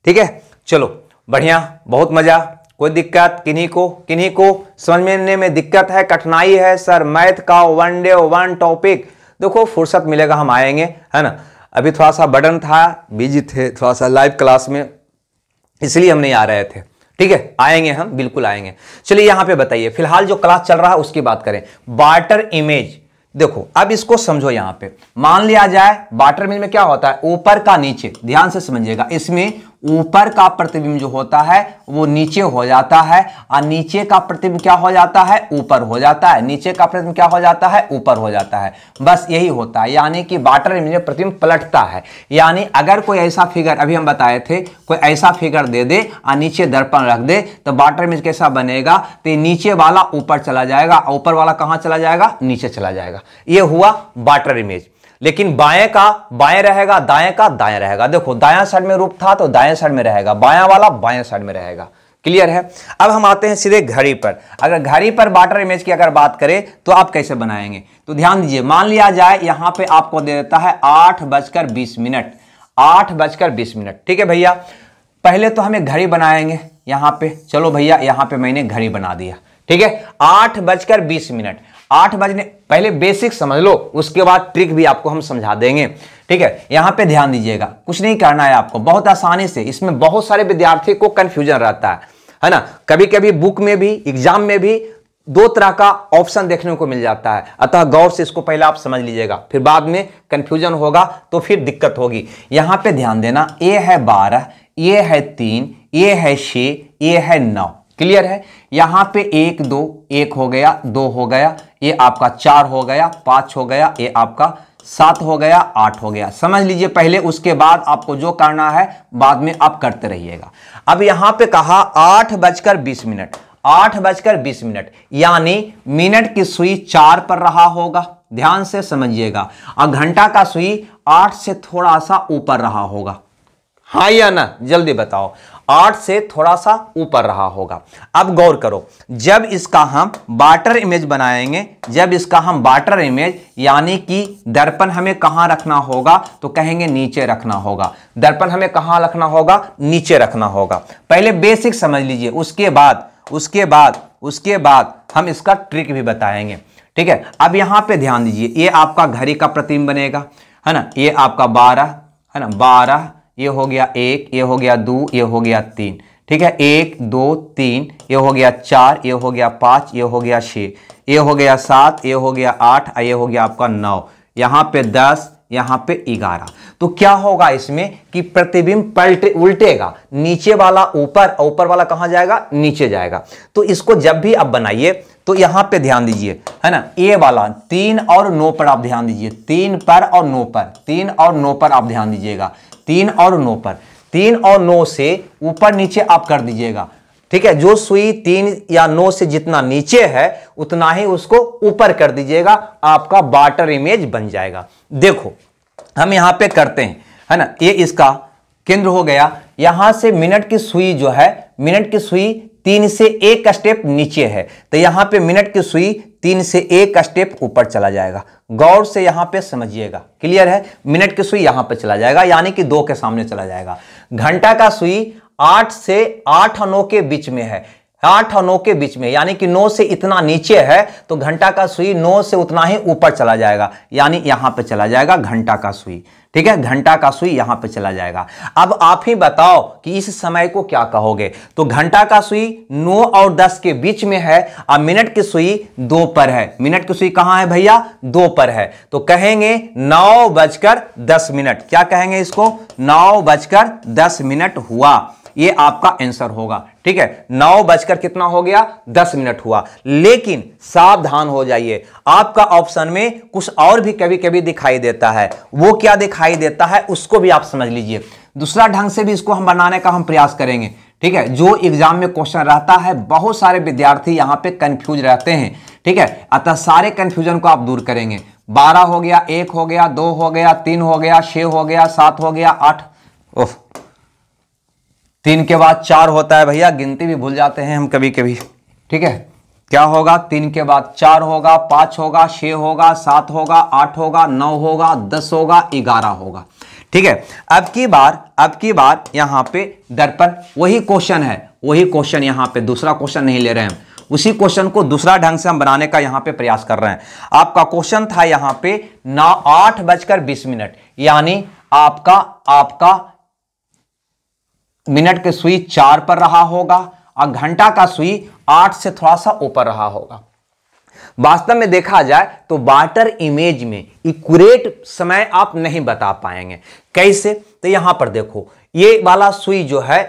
ठीक है चलो बढ़िया बहुत मज़ा कोई दिक्कत किन्हीं को किन्हीं को समझने में दिक्कत है कठिनाई है सर मैथ का वन डे वन टॉपिक देखो फुर्सत मिलेगा हम आएंगे है ना अभी थोड़ा सा बटन था बिजी थे थोड़ा सा लाइव क्लास में इसलिए हम नहीं आ रहे थे ठीक है आएंगे हम बिल्कुल आएंगे चलिए यहाँ पे बताइए फिलहाल जो क्लास चल रहा है उसकी बात करें बाटर इमेज देखो अब इसको समझो यहाँ पे मान लिया जाए बाटर इमेज में क्या होता है ऊपर का नीचे ध्यान से समझिएगा इसमें ऊपर का प्रतिबिंब जो होता है वो नीचे हो जाता है और नीचे का प्रतिबिंब क्या हो जाता है ऊपर हो जाता है नीचे का प्रतिबिंब क्या हो जाता है ऊपर हो जाता है बस यही होता है यानी कि वाटर इमेज में प्रतिबिंब पलटता है यानी अगर कोई ऐसा फिगर अभी हम बताए थे कोई ऐसा फिगर दे दे और नीचे दर्पण रख दे तो वाटर इमेज कैसा बनेगा तो नीचे वाला ऊपर चला जाएगा ऊपर वाला कहाँ चला जाएगा नीचे चला जाएगा ये हुआ वाटर इमेज लेकिन बाएं का बाएं रहेगा दाएं का दाएं रहेगा देखो दाया साइड में रूप था तो दाएं साइड में रहेगा बाया वाला बाएं साइड में रहेगा क्लियर है अब हम आते हैं सीधे घड़ी पर अगर घड़ी पर वाटर इमेज की अगर बात करें तो आप कैसे बनाएंगे तो ध्यान दीजिए मान लिया जाए यहां पे आपको दे देता है आठ बजकर बीस मिनट आठ बजकर बीस मिनट ठीक है भैया पहले तो हमें घड़ी बनाएंगे यहां पे चलो भैया यहां पे मैंने घड़ी बना दिया ठीक है आठ बजकर बीस मिनट आठ बजने पहले बेसिक समझ लो उसके बाद ट्रिक भी आपको हम समझा देंगे ठीक है यहाँ पे ध्यान दीजिएगा कुछ नहीं करना है आपको बहुत आसानी से इसमें बहुत सारे विद्यार्थी को कन्फ्यूजन रहता है है ना कभी कभी बुक में भी एग्जाम में भी दो तरह का ऑप्शन देखने को मिल जाता है अतः गौर से इसको पहले आप समझ लीजिएगा फिर बाद में कन्फ्यूजन होगा तो फिर दिक्कत होगी यहाँ पर ध्यान देना ए है बारह ये है तीन ये है छः ये है नौ क्लियर है यहां पे एक दो एक हो गया दो हो गया ये आपका चार हो गया पांच हो गया ये आपका सात हो गया आठ हो गया समझ लीजिए पहले उसके बाद आपको जो करना है बाद में आप करते रहिएगा अब यहां पे कहा आठ बजकर बीस मिनट आठ बजकर बीस मिनट यानी मिनट की सुई चार पर रहा होगा ध्यान से समझिएगा और घंटा का सुई आठ से थोड़ा सा ऊपर रहा होगा हाँ या ना जल्दी बताओ आठ से थोड़ा सा ऊपर रहा होगा अब गौर करो जब इसका हम बाटर इमेज बनाएंगे जब इसका हम बाटर इमेज यानी कि दर्पण हमें कहाँ रखना होगा तो कहेंगे नीचे रखना होगा दर्पण हमें कहाँ रखना होगा नीचे रखना होगा पहले बेसिक समझ लीजिए उसके बाद उसके बाद उसके बाद हम इसका ट्रिक भी बताएंगे ठीक है अब यहाँ पे ध्यान दीजिए ये आपका घड़ी का प्रतिम बनेगा है ना ये आपका बारह है ना बारह ये हो गया एक ये हो गया दो ये हो गया तीन ठीक है एक दो तीन ये हो गया चार ये हो गया पाँच ये हो गया छः ये हो गया सात ये हो गया आठ ये हो गया आपका नौ यहाँ पे दस यहाँ पे ग्यारह तो क्या होगा इसमें कि प्रतिबिंब पलटे उल्टेगा नीचे वाला ऊपर और ऊपर वाला कहाँ जाएगा नीचे जाएगा तो इसको जब भी आप बनाइए तो यहाँ पे ध्यान दीजिए है ना ए वाला तीन और नौ पर आप ध्यान दीजिए तीन पर और नौ पर तीन और नौ पर आप ध्यान दीजिएगा तीन और नौ पर तीन और नौ से ऊपर नीचे आप कर दीजिएगा ठीक है जो सुई तीन या नौ से जितना नीचे है उतना ही उसको ऊपर कर दीजिएगा आपका बाटर इमेज बन जाएगा देखो हम यहां पे करते हैं है ना ये इसका केंद्र हो गया यहां से मिनट की सुई जो है मिनट की सुई तीन से एक स्टेप नीचे है तो यहां पे मिनट की सुई तीन से एक स्टेप ऊपर चला जाएगा गौर से यहां पे समझिएगा क्लियर है मिनट की सुई यहां पे चला जाएगा यानी कि दो के सामने चला जाएगा घंटा का सुई आठ से आठ अनों के बीच में है आठ और नौ के बीच में यानी कि नौ से इतना नीचे है तो घंटा का सुई नौ से उतना ही ऊपर चला जाएगा यानी यहां पे चला जाएगा घंटा का सुई ठीक है घंटा का सुई यहां पे चला जाएगा अब आप ही बताओ कि इस समय को क्या कहोगे तो घंटा का सुई नौ और दस के बीच में है और मिनट की सुई दो पर है मिनट की सुई कहां है भैया दो पर है तो कहेंगे नौ बजकर दस मिनट क्या कहेंगे इसको नौ बजकर दस मिनट हुआ ये आपका आंसर होगा ठीक है नौ बजकर कितना हो गया दस मिनट हुआ लेकिन सावधान हो जाइए आपका ऑप्शन में कुछ और भी कभी कभी दिखाई देता है वो क्या दिखाई देता है उसको भी आप समझ लीजिए दूसरा ढंग से भी इसको हम बनाने का हम प्रयास करेंगे ठीक है जो एग्जाम में क्वेश्चन रहता है बहुत सारे विद्यार्थी यहाँ पे कंफ्यूज रहते हैं ठीक है अतः सारे कंफ्यूजन को आप दूर करेंगे बारह हो गया एक हो गया दो हो गया तीन हो गया छह हो गया सात हो गया आठ ओफ तीन के बाद चार होता है भैया गिनती भी भूल जाते हैं हम कभी कभी ठीक है क्या होगा तीन के बाद चार होगा पाँच होगा छ होगा सात होगा आठ होगा नौ होगा दस होगा ग्यारह होगा ठीक है अब की बार अब की बार यहाँ पे दर्पण वही क्वेश्चन है वही क्वेश्चन यहाँ पे दूसरा क्वेश्चन नहीं ले रहे हैं उसी क्वेश्चन को दूसरा ढंग से हम बनाने का यहाँ पे प्रयास कर रहे हैं आपका क्वेश्चन था यहाँ पे नौ आठ बजकर बीस मिनट यानी आपका आपका मिनट के सुई चार पर रहा होगा और घंटा का सुई आठ से थोड़ा सा ऊपर रहा होगा वास्तव में देखा जाए तो वाटर इमेज में इक्यूरेट समय आप नहीं बता पाएंगे कैसे तो यहां पर देखो ये वाला सुई जो है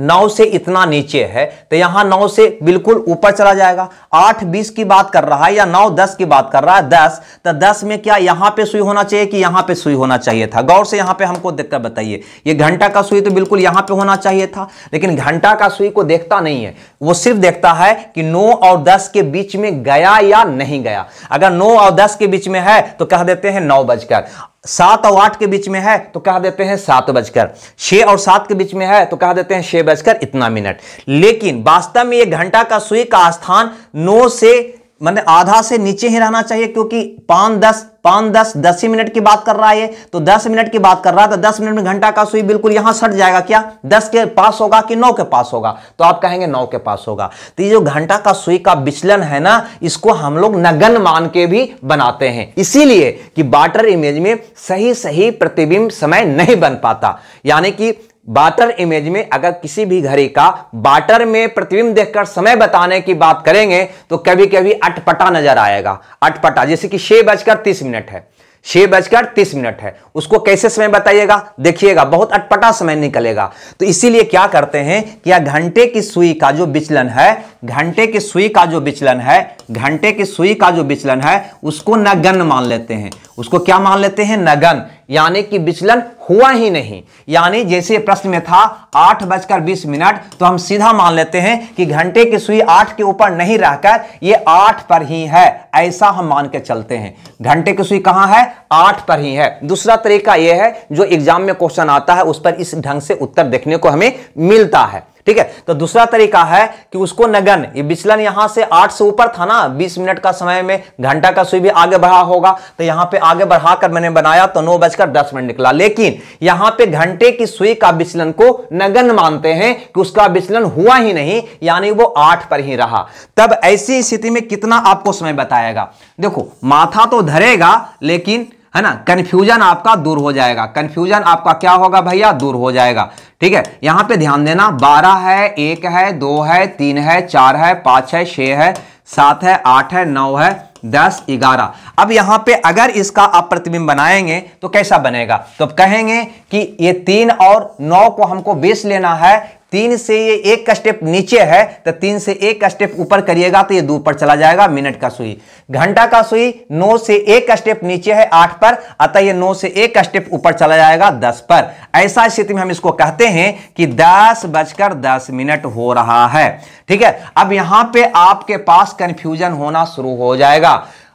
नौ से इतना नीचे है तो यहां नौ से बिल्कुल ऊपर चला जाएगा आठ बीस की बात कर रहा है या नौ दस की बात कर रहा है दस तो दस में क्या यहां पे सुई होना चाहिए कि यहां पे सुई होना चाहिए था गौर से यहां पे हमको देखकर बताइए ये घंटा का सुई तो बिल्कुल यहां पे होना चाहिए था लेकिन घंटा का सुई को देखता नहीं है वो सिर्फ देखता है कि नौ और दस के बीच में गया या नहीं गया अगर नौ और दस के बीच में है तो कह देते हैं नौ बजकर सात और आठ के बीच में है तो कह देते हैं सात बजकर छः और सात के बीच में है तो कह देते हैं छह बजकर इतना मिनट लेकिन वास्तव में ये घंटा का सुई का स्थान नौ से मतलब आधा से नीचे ही रहना चाहिए क्योंकि पांच दस पाँच दस दस ही मिनट की बात कर रहा है तो दस मिनट की बात कर रहा है तो दस मिनट में घंटा का सुई बिल्कुल यहां सट जाएगा क्या दस के पास होगा कि नौ के पास होगा तो आप कहेंगे नौ के पास होगा तो ये जो घंटा का सुई का विचलन है ना इसको हम लोग नगन मान के भी बनाते हैं इसीलिए कि बाटर इमेज में सही सही प्रतिबिंब समय नहीं बन पाता यानी कि बाटर इमेज में अगर किसी भी घड़ी का बाटर में प्रतिबिंब देखकर समय बताने की बात करेंगे तो कभी कभी अटपटा नजर आएगा अटपटा जैसे कि छह बजकर तीस मिनट है छह बजकर तीस मिनट है उसको कैसे समय बताइएगा देखिएगा बहुत अटपटा समय निकलेगा तो इसीलिए क्या करते हैं कि या घंटे की सुई का जो विचलन है घंटे की सुई का जो विचलन है घंटे की सुई का जो विचलन है उसको नगन मान लेते हैं उसको क्या मान लेते हैं नगन यानी कि विचलन हुआ ही नहीं यानी जैसे प्रश्न में था आठ बजकर बीस मिनट तो हम सीधा मान लेते हैं कि घंटे की सुई आठ के ऊपर नहीं रहकर ये आठ पर ही है ऐसा हम मान के चलते हैं घंटे की सुई कहाँ है आठ पर ही है दूसरा तरीका यह है जो एग्जाम में क्वेश्चन आता है उस पर इस ढंग से उत्तर देखने को हमें मिलता है ठीक है तो दूसरा तरीका है कि उसको नगन ये विचलन यहां से आठ से ऊपर था ना बीस मिनट का समय में घंटा का सुई भी आगे बढ़ा होगा तो यहां पे आगे बढ़ाकर मैंने बनाया तो नौ बजकर दस मिनट निकला लेकिन यहां पे घंटे की सुई का विचलन को नगन मानते हैं कि उसका विचलन हुआ ही नहीं यानी वो आठ पर ही रहा तब ऐसी स्थिति में कितना आपको समय बताएगा देखो माथा तो धरेगा लेकिन है ना कंफ्यूजन आपका दूर हो जाएगा कन्फ्यूजन आपका क्या होगा भैया दूर हो जाएगा ठीक है यहां पे ध्यान देना बारह है एक है दो है तीन है चार है पांच है छह है सात है आठ है नौ है दस ग्यारह अब यहां पे अगर इसका आप प्रतिबिंब बनाएंगे तो कैसा बनेगा तो कहेंगे कि ये तीन और नौ को हमको बेस लेना है तीन से ये एक का स्टेप नीचे है तो तीन से एक का स्टेप ऊपर करिएगा तो ये दो पर चला जाएगा मिनट का सुई घंटा का सुई नौ से एक का स्टेप नीचे है आठ पर अतः ये नौ से एक का स्टेप ऊपर चला जाएगा दस पर ऐसा स्थिति में हम इसको कहते हैं कि दस बजकर दस मिनट हो रहा है ठीक है अब यहां पे आपके पास कंफ्यूजन होना शुरू हो जाएगा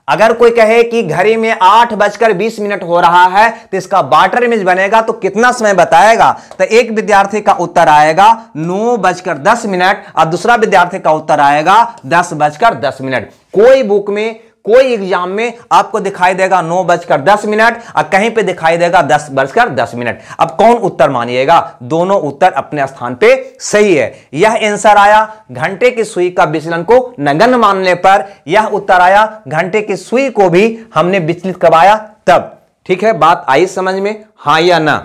अगर कोई कहे कि घड़ी में आठ बजकर बीस मिनट हो रहा है तो इसका वाटर इमेज बनेगा तो कितना समय बताएगा तो एक विद्यार्थी का उत्तर आएगा नौ बजकर दस मिनट और दूसरा विद्यार्थी का उत्तर आएगा दस बजकर दस मिनट कोई बुक में कोई एग्जाम में आपको दिखाई देगा नौ बजकर दस मिनट और कहीं पे दिखाई देगा दस बजकर दस मिनट अब कौन उत्तर मानिएगा दोनों उत्तर अपने स्थान पे सही है यह आंसर आया घंटे की सुई का विचलन को नगन मानने पर यह उत्तर आया घंटे की सुई को भी हमने विचलित करवाया तब ठीक है बात आई समझ में हाँ या ना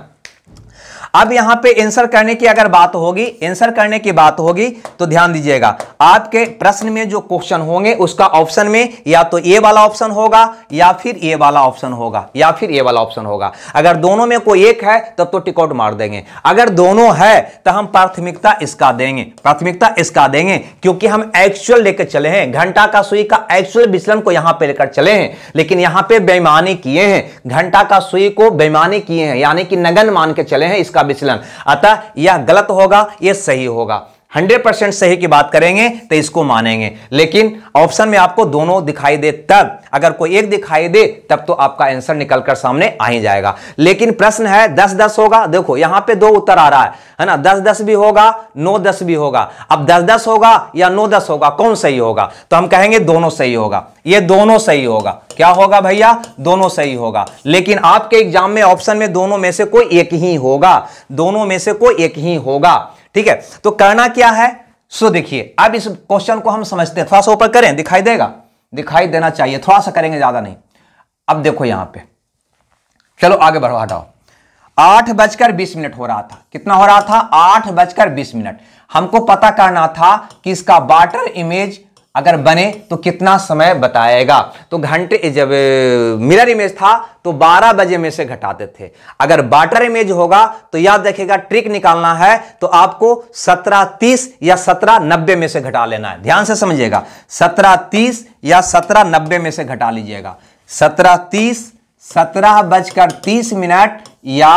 अब यहां पे एंसर करने की अगर बात होगी एंसर करने की बात होगी तो ध्यान दीजिएगा आपके प्रश्न में जो क्वेश्चन होंगे उसका ऑप्शन में या तो ए वाला ऑप्शन होगा या फिर ए वाला ऑप्शन होगा या फिर ए वाला ऑप्शन होगा अगर दोनों में कोई एक है तब तो टिकॉट मार देंगे अगर दोनों है तो हम प्राथमिकता इसका देंगे प्राथमिकता इसका देंगे क्योंकि हम एक्चुअल लेकर चले हैं घंटा का सुई का एक्चुअल विचलन को यहां पर लेकर चले हैं लेकिन यहां पर बेईमानी किए हैं घंटा का सुई को बेईमानी किए हैं यानी कि नगन मान के चले हैं इसका विचलन अतः यह गलत होगा यह सही होगा हंड्रेड परसेंट सही की बात करेंगे तो इसको मानेंगे लेकिन ऑप्शन में आपको दोनों दिखाई दे तब अगर कोई एक दिखाई दे तब तो आपका आंसर निकलकर सामने आ ही जाएगा लेकिन प्रश्न है दस दस होगा देखो यहां पे दो उत्तर आ रहा है है ना दस दस भी होगा नौ दस भी होगा अब दस दस होगा या नौ दस होगा कौन सही होगा तो हम कहेंगे दोनों सही होगा ये दोनों सही होगा क्या होगा भैया दोनों सही होगा लेकिन आपके एग्जाम में ऑप्शन में दोनों में से कोई एक ही होगा दोनों में से कोई एक ही होगा ठीक है तो करना क्या है सो देखिए अब इस क्वेश्चन को हम समझते हैं थोड़ा सा ऊपर करें दिखाई देगा दिखाई देना चाहिए थोड़ा सा करेंगे ज्यादा नहीं अब देखो यहां पे चलो आगे बढ़ो हटाओ आठ बजकर बीस मिनट हो रहा था कितना हो रहा था आठ बजकर बीस मिनट हमको पता करना था कि इसका वाटर इमेज अगर बने तो कितना समय बताएगा तो घंटे जब मिरर इमेज था तो 12 बजे में से घटाते थे अगर बाटर इमेज होगा तो याद रखेगा ट्रिक निकालना है तो आपको 17:30 या 17:90 में से घटा लेना है ध्यान से समझिएगा 17:30 या 17:90 में से घटा लीजिएगा 17:30 सत्रह बजकर तीस मिनट या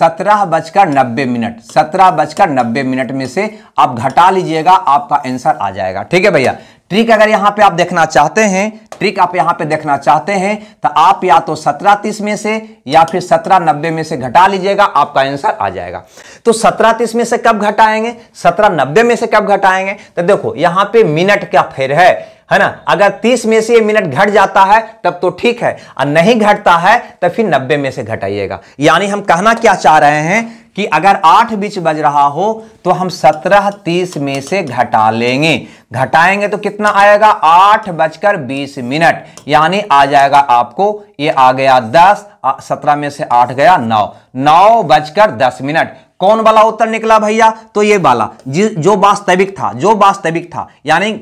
सत्रह बजकर नब्बे मिनट सत्रह बजकर नब्बे मिनट में से आप घटा लीजिएगा आपका आंसर आ जाएगा ठीक है भैया ट्रिक अगर यहां पे आप देखना चाहते हैं ट्रिक आप यहां पे देखना चाहते हैं तो आप या तो सत्रह तीस में से या फिर सत्रह नब्बे में से घटा लीजिएगा आपका आंसर आ जाएगा तो सत्रह तीस में से कब घटाएंगे सत्रह नब्बे में से कब घटाएंगे तो देखो यहां पे मिनट का फेर है है ना अगर 30 में से ये मिनट घट जाता है तब तो ठीक है और नहीं घटता है तो फिर 90 में से घटाइएगा यानी हम कहना क्या चाह रहे हैं कि अगर 8 बीच बज रहा हो तो हम 17 30 में से घटा लेंगे घटाएंगे तो कितना आएगा आठ बजकर बीस मिनट यानी आ जाएगा आपको ये आ गया दस सत्रह में से आठ गया नौ नौ बजकर दस मिनट कौन वाला उत्तर निकला भैया तो ये वाला जो वास्तविक था जो वास्तविक था यानी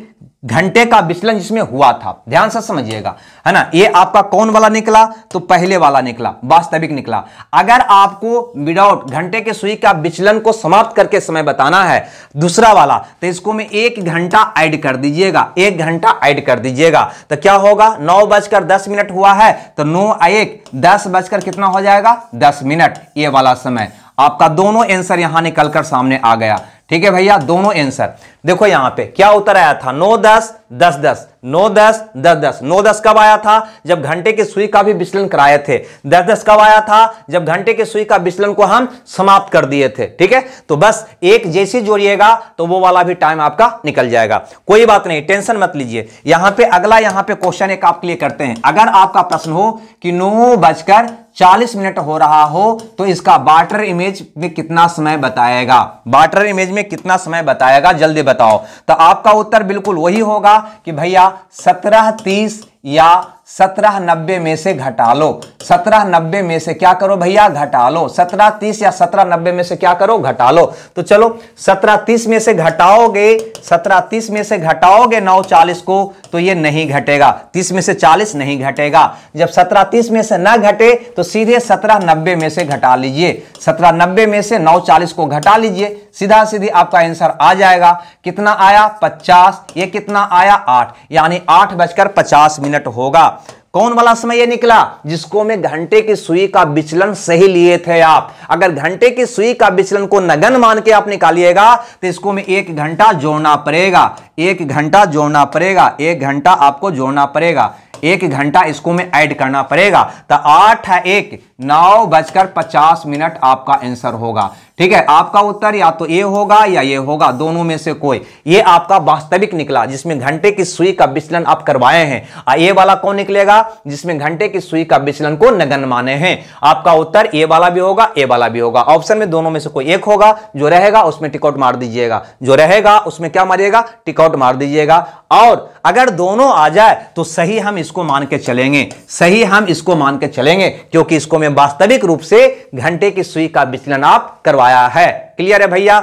घंटे का विचलन जिसमें हुआ था ध्यान से समझिएगा है ना ये आपका कौन वाला निकला तो पहले वाला निकला वास्तविक निकला अगर आपको विदाउट घंटे के सुई का विचलन को समाप्त करके समय बताना है दूसरा वाला तो इसको में एक घंटा ऐड कर दीजिएगा एक घंटा ऐड कर दीजिएगा तो क्या होगा नौ बजकर दस मिनट हुआ है तो नौ एक दस बजकर कितना हो जाएगा दस मिनट ये वाला समय आपका दोनों आंसर यहां निकलकर सामने आ गया ठीक है भैया दोनों आंसर देखो यहां पे क्या उत्तर आया था नौ दस दस दस नौ दस दस दस नौ दस कब आया था जब घंटे की सुई का भी विचलन कराए थे दस दस कब आया था जब घंटे के सुई का विचलन को हम समाप्त कर दिए थे ठीक है तो बस एक जैसी जोड़िएगा तो वो वाला भी टाइम आपका निकल जाएगा कोई बात नहीं टेंशन मत लीजिए यहां पे अगला यहां पे क्वेश्चन एक आप क्लियर करते हैं अगर आपका प्रश्न हो कि नौ बजकर चालीस मिनट हो रहा हो तो इसका बाटर इमेज में कितना समय बताएगा बाटर इमेज में कितना समय बताएगा जल्दी बताओ तो आपका उत्तर बिल्कुल वही होगा कि भैया सत्रह तीस या सत्रह नब्बे में से घटा लो सत्रह नब्बे में से क्या करो भैया घटा लो सत्रह तीस या सत्रह नब्बे में से क्या करो घटा लो तो चलो सत्रह तीस में से घटाओगे सत्रह तीस में से घटाओगे नौ चालीस को तो ये नहीं घटेगा तीस में से चालीस नहीं घटेगा जब सत्रह तीस में से ना घटे तो सीधे सत्रह नब्बे में से घटा लीजिए सत्रह नब्बे में से नौ चालीस को घटा लीजिए सीधा सीधी आपका आंसर आ जाएगा कितना आया पचास ये कितना आया आठ यानी आठ बजकर पचास मिनट मिनट होगा कौन वाला समय ये निकला जिसको में घंटे की सुई का विचलन सही लिए थे आप अगर घंटे की सुई का विचलन को नगन मान के आप निकालिएगा तो इसको में एक घंटा जोड़ना पड़ेगा एक घंटा जोड़ना पड़ेगा एक घंटा आपको जोड़ना पड़ेगा एक घंटा इसको में ऐड करना पड़ेगा तो आठ है एक नौ बजकर पचास मिनट आपका आंसर होगा ठीक है आपका उत्तर या तो ये होगा या ये होगा दोनों में से कोई ये आपका वास्तविक निकला जिसमें घंटे की सुई का विचलन आप करवाए हैं ये वाला कौन निकलेगा जिसमें घंटे की सुई का विचलन को नगन माने हैं आपका उत्तर ए वाला भी होगा ए वाला भी होगा ऑप्शन में दोनों में से कोई एक होगा जो रहेगा उसमें टिकआउट मार दीजिएगा जो रहेगा उसमें क्या मारिएगा टिकट मार दीजिएगा और अगर दोनों आ जाए तो सही हम इसको मान के चलेंगे सही हम इसको मान के चलेंगे क्योंकि इसको मैं वास्तविक रूप से घंटे की सुई का विचलन आप करवा करवाया है क्लियर है भैया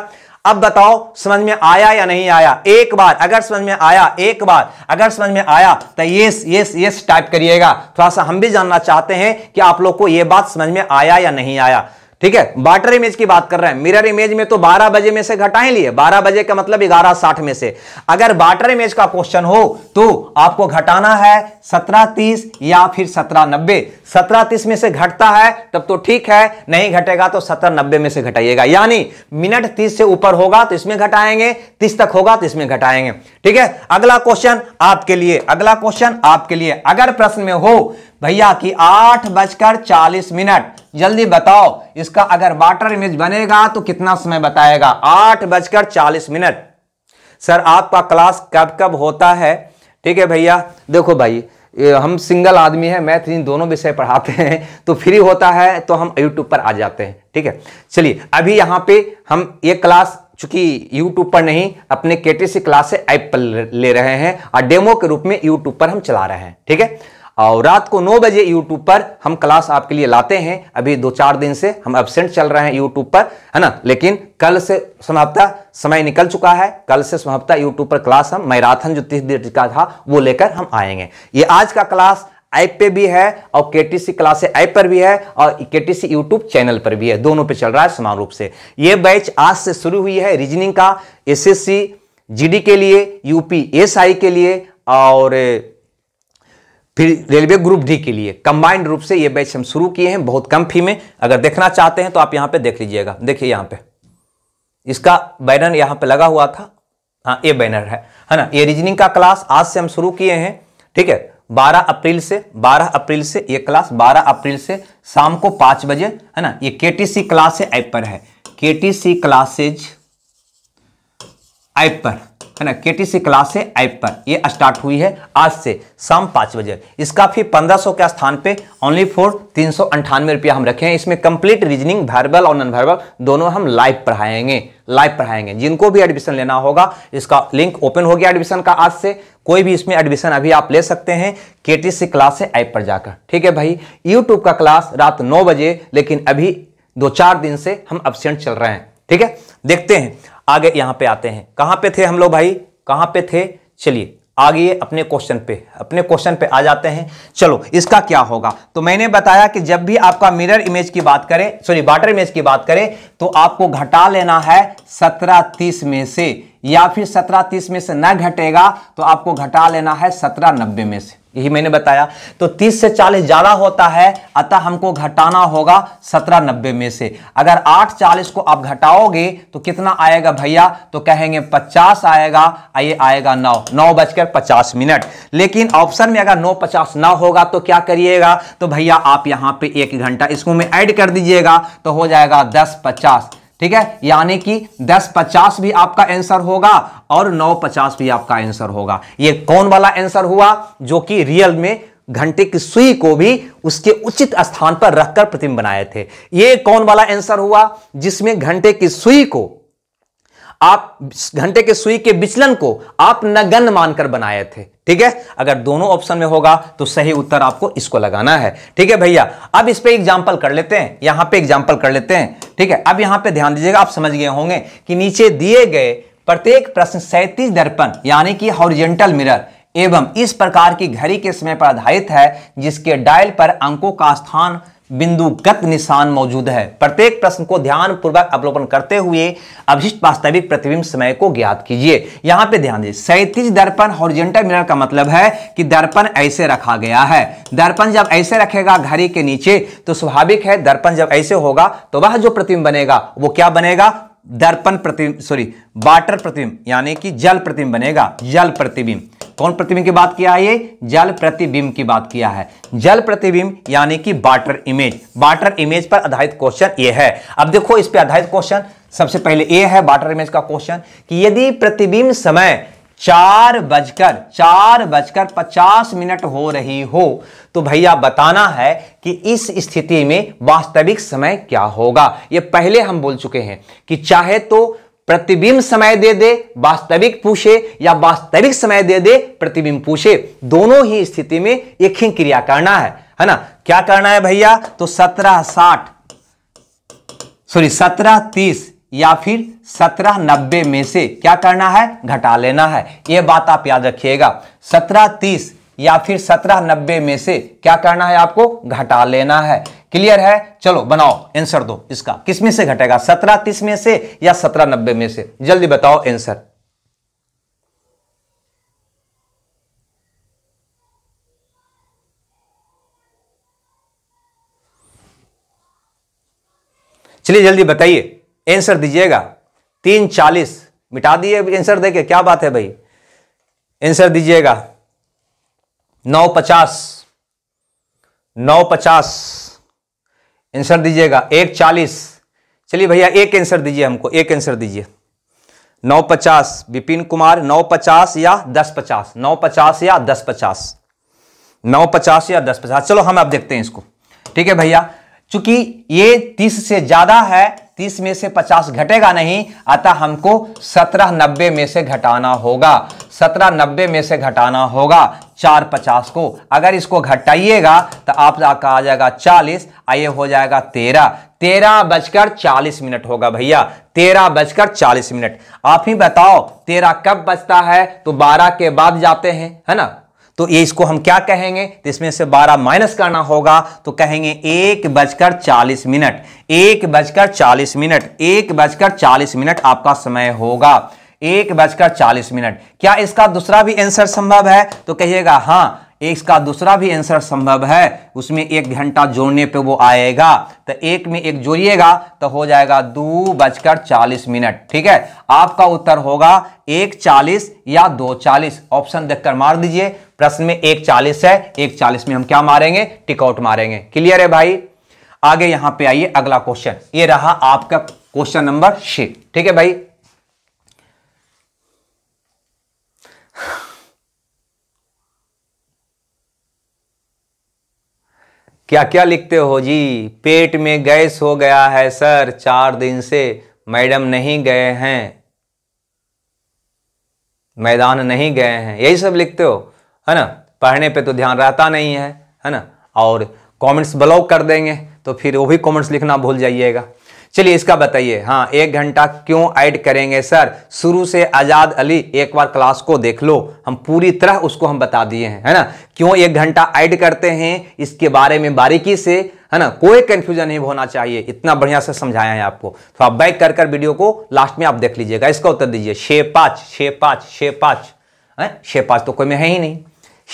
अब बताओ समझ में आया या नहीं आया एक बार अगर समझ में आया एक बार अगर समझ में आया तो यस यस यस टाइप करिएगा थोड़ा सा हम भी जानना चाहते हैं कि आप लोग को यह बात समझ में आया या नहीं आया ठीक है बाटर इमेज की बात कर रहे हैं मिरर इमेज में तो 12 बजे में से घटाए लिए 12 बजे का मतलब ग्यारह साठ में से अगर बाटर इमेज का क्वेश्चन हो तो आपको घटाना है सत्रह तीस या फिर सत्रह नब्बे सत्रह तीस में से घटता है तब तो ठीक है नहीं घटेगा तो सत्रह नब्बे में से घटाइएगा यानी मिनट तीस से ऊपर होगा तो इसमें घटाएंगे तीस तक होगा तो इसमें घटाएंगे ठीक है अगला क्वेश्चन आपके लिए अगला क्वेश्चन आपके लिए अगर प्रश्न में हो भैया कि आठ बजकर चालीस मिनट जल्दी बताओ इसका अगर वाटर इमेज बनेगा तो कितना समय बताएगा आठ बजकर चालीस मिनट सर आपका क्लास कब कब होता है ठीक है भैया देखो भाई हम सिंगल आदमी हैं मैथ इन दोनों विषय पढ़ाते हैं तो फ्री होता है तो हम यूट्यूब पर आ जाते हैं ठीक है चलिए अभी यहाँ पे हम ये क्लास चूंकि यूट्यूब पर नहीं अपने के टी सी क्लास से ऐप पर ले रहे हैं और डेमो के रूप में यूट्यूब पर हम चला रहे हैं ठीक है और रात को नौ बजे यूट्यूब पर हम क्लास आपके लिए लाते हैं अभी दो चार दिन से हम एबसेंट चल रहे हैं यूट्यूब पर है ना लेकिन कल से समाप्ता समय निकल चुका है कल से समाप्ता यूट्यूब पर क्लास हम मैराथन जो तीस डेट का था वो लेकर हम आएंगे ये आज का क्लास ऐप पे भी है और के टी सी क्लासे ऐप पर भी है और के टी सी यूट्यूब चैनल पर भी है दोनों पे चल रहा है समान रूप से ये बैच आज से शुरू हुई है रीजनिंग का S S C G D के लिए यूपी आई के लिए और फिर रेलवे ग्रुप डी के लिए कंबाइंड रूप से ये बैच हम शुरू किए हैं बहुत कम फी में अगर देखना चाहते हैं तो आप यहाँ पे देख लीजिएगा देखिए यहाँ पे इसका बैनर यहाँ पे लगा हुआ था हाँ ये बैनर है है ना ये रीजनिंग का क्लास आज से हम शुरू किए हैं ठीक है 12 अप्रैल से 12 अप्रैल से ये क्लास 12 अप्रैल से शाम को पाँच बजे है ना ये के टी सी क्लास ऐप पर है K T C classes app पर है ना के टी सी क्लास है ऐप पर ये स्टार्ट हुई है आज से शाम पाँच बजे इसका फी पंद्रह सौ के स्थान पे ओनली फॉर तीन सौ अंठानवे रुपया हम रखे हैं इसमें कंप्लीट रीजनिंग वायरबल और नॉन वायरबल दोनों हम लाइव पढ़ाएंगे लाइव पढ़ाएंगे जिनको भी एडमिशन लेना होगा इसका लिंक ओपन हो गया एडमिशन का आज से कोई भी इसमें एडमिशन अभी आप ले सकते हैं के टी सी क्लास है ऐप पर जाकर ठीक है भाई यूट्यूब का क्लास रात नौ बजे लेकिन अभी दो चार दिन से हम अपसेंट चल रहे हैं ठीक है देखते हैं आगे यहाँ पे आते हैं कहाँ पे थे हम लोग भाई कहाँ पे थे चलिए आगे अपने क्वेश्चन पे अपने क्वेश्चन पे आ जाते हैं चलो इसका क्या होगा तो मैंने बताया कि जब भी आपका मिरर इमेज की बात करें सॉरी वाटर इमेज की बात करें तो आपको घटा लेना है सत्रह तीस में से या फिर सत्रह तीस में से न घटेगा तो आपको घटा लेना है सत्रह नब्बे में से यही मैंने बताया तो 30 से 40 ज्यादा होता है अतः हमको घटाना होगा सत्रह नब्बे में से अगर आठ चालीस को आप घटाओगे तो कितना आएगा भैया तो कहेंगे 50 आएगा ये आएगा नौ नौ बजकर पचास मिनट लेकिन ऑप्शन में अगर नौ पचास ना होगा तो क्या करिएगा तो भैया आप यहां पे एक घंटा इसको में ऐड कर दीजिएगा तो हो जाएगा दस पचास ठीक है यानी कि दस पचास भी आपका आंसर होगा और नौ पचास भी आपका आंसर होगा ये कौन वाला आंसर हुआ जो कि रियल में घंटे की सुई को भी उसके उचित स्थान पर रखकर प्रतिम बनाए थे ये कौन वाला आंसर हुआ जिसमें घंटे की सुई को आप घंटे के सुई के विचलन को आप नगन मानकर बनाए थे ठीक है अगर दोनों ऑप्शन में होगा तो सही उत्तर आपको इसको लगाना है ठीक है भैया अब इस पर एग्जाम्पल कर लेते हैं यहां पे एग्जाम्पल कर लेते हैं ठीक है अब यहां पे ध्यान दीजिएगा आप समझ गए होंगे कि नीचे दिए गए प्रत्येक प्रश्न सैतीस दर्पण यानी कि हॉरिजेंटल मिरर एवं इस प्रकार की घड़ी के समय पर आधारित है जिसके डायल पर अंकों का स्थान बिंदुगत निशान मौजूद है प्रत्येक प्रश्न को ध्यान पूर्वक अवलोकन करते हुए अभिष्ट वास्तविक प्रतिबिंब समय को ज्ञात कीजिए यहां पे ध्यान दीजिए सैतीज दर्पण हॉरिजेंटल मिरर का मतलब है कि दर्पण ऐसे रखा गया है दर्पण जब ऐसे रखेगा घड़ी के नीचे तो स्वाभाविक है दर्पण जब ऐसे होगा तो वह जो प्रतिबिंब बनेगा वो क्या बनेगा दर्पण प्रतिबिंब सॉरी वाटर प्रतिबिंब यानी कि जल प्रतिबिंब बनेगा जल प्रतिबिंब कौन प्रतिबिंब की बात किया है ये जल प्रतिबिंब की बात किया है जल प्रतिबिंब यानी कि वाटर इमेज वाटर इमेज पर आधारित क्वेश्चन ये है अब देखो इस पर आधारित क्वेश्चन सबसे पहले ये है वाटर इमेज का क्वेश्चन कि यदि प्रतिबिंब समय चार बजकर चार बजकर पचास मिनट हो रही हो तो भैया बताना है कि इस स्थिति में वास्तविक समय क्या होगा यह पहले हम बोल चुके हैं कि चाहे तो प्रतिबिंब समय दे दे वास्तविक पूछे या वास्तविक समय दे दे प्रतिबिंब पूछे दोनों ही स्थिति में एक ही क्रिया करना है है ना क्या करना है भैया तो सत्रह साठ सॉरी सत्रह तीस या फिर सत्रह नब्बे में से क्या करना है घटा लेना है यह बात आप याद रखिएगा सत्रह तीस या फिर सत्रह नब्बे में से क्या करना है आपको घटा लेना है क्लियर है चलो बनाओ आंसर दो इसका किसमें से घटेगा सत्रह तीस में से या सत्रह नब्बे में से जल्दी बताओ आंसर चलिए जल्दी बताइए आंसर दीजिएगा तीन चालीस मिटा दिए आंसर देके क्या बात है भाई आंसर दीजिएगा नौ पचास नौ पचास आंसर दीजिएगा एक चालीस चलिए भैया एक आंसर दीजिए हमको एक आंसर दीजिए नौ पचास विपिन कुमार नौ पचास या दस पचास नौ पचास या दस पचास नौ पचास या दस पचास चलो हम अब देखते हैं इसको ठीक है भैया चूंकि ये तीस से ज़्यादा है तीस में से पचास घटेगा नहीं अतः हमको सत्रह नब्बे में से घटाना होगा सत्रह नब्बे में से घटाना होगा चार पचास को अगर इसको घटाइएगा तो आपका आ जाएगा चालीस आइए हो जाएगा तेरह तेरह बजकर चालीस मिनट होगा भैया तेरह बजकर चालीस मिनट आप ही बताओ तेरह कब बजता है तो बारह के बाद जाते हैं है ना तो ये इसको हम क्या कहेंगे तो इसमें से 12 माइनस करना होगा तो कहेंगे एक बजकर 40 मिनट एक बजकर 40 मिनट एक बजकर 40 मिनट आपका समय होगा एक बजकर चालीस मिनट क्या इसका दूसरा भी आंसर संभव है तो कहिएगा हाँ इसका दूसरा भी आंसर संभव है उसमें एक घंटा जोड़ने पे वो आएगा तो एक में एक जोड़िएगा तो हो जाएगा दो बजकर चालीस मिनट ठीक है आपका उत्तर होगा एक चालीस या दो चालीस ऑप्शन देखकर मार दीजिए प्रश्न में एक चालीस है एक चालीस में हम क्या मारेंगे टिकआउट मारेंगे क्लियर है भाई आगे यहां पर आइए अगला क्वेश्चन ये रहा आपका क्वेश्चन नंबर छ ठीक है भाई क्या क्या लिखते हो जी पेट में गैस हो गया है सर चार दिन से मैडम नहीं गए हैं मैदान नहीं गए हैं यही सब लिखते हो है ना पढ़ने पे तो ध्यान रहता नहीं है है ना और कमेंट्स ब्लॉक कर देंगे तो फिर वो भी कमेंट्स लिखना भूल जाइएगा चलिए इसका बताइए हाँ एक घंटा क्यों ऐड करेंगे सर शुरू से आजाद अली एक बार क्लास को देख लो हम पूरी तरह उसको हम बता दिए हैं है ना क्यों एक घंटा ऐड करते हैं इसके बारे में बारीकी से है ना कोई कंफ्यूजन नहीं होना चाहिए इतना बढ़िया से समझाया है आपको तो आप बैक कर कर वीडियो को लास्ट में आप देख लीजिएगा इसका उत्तर दीजिए छे पाँच छे पाँच छे पाँच है छे पाँच तो कोई में है ही नहीं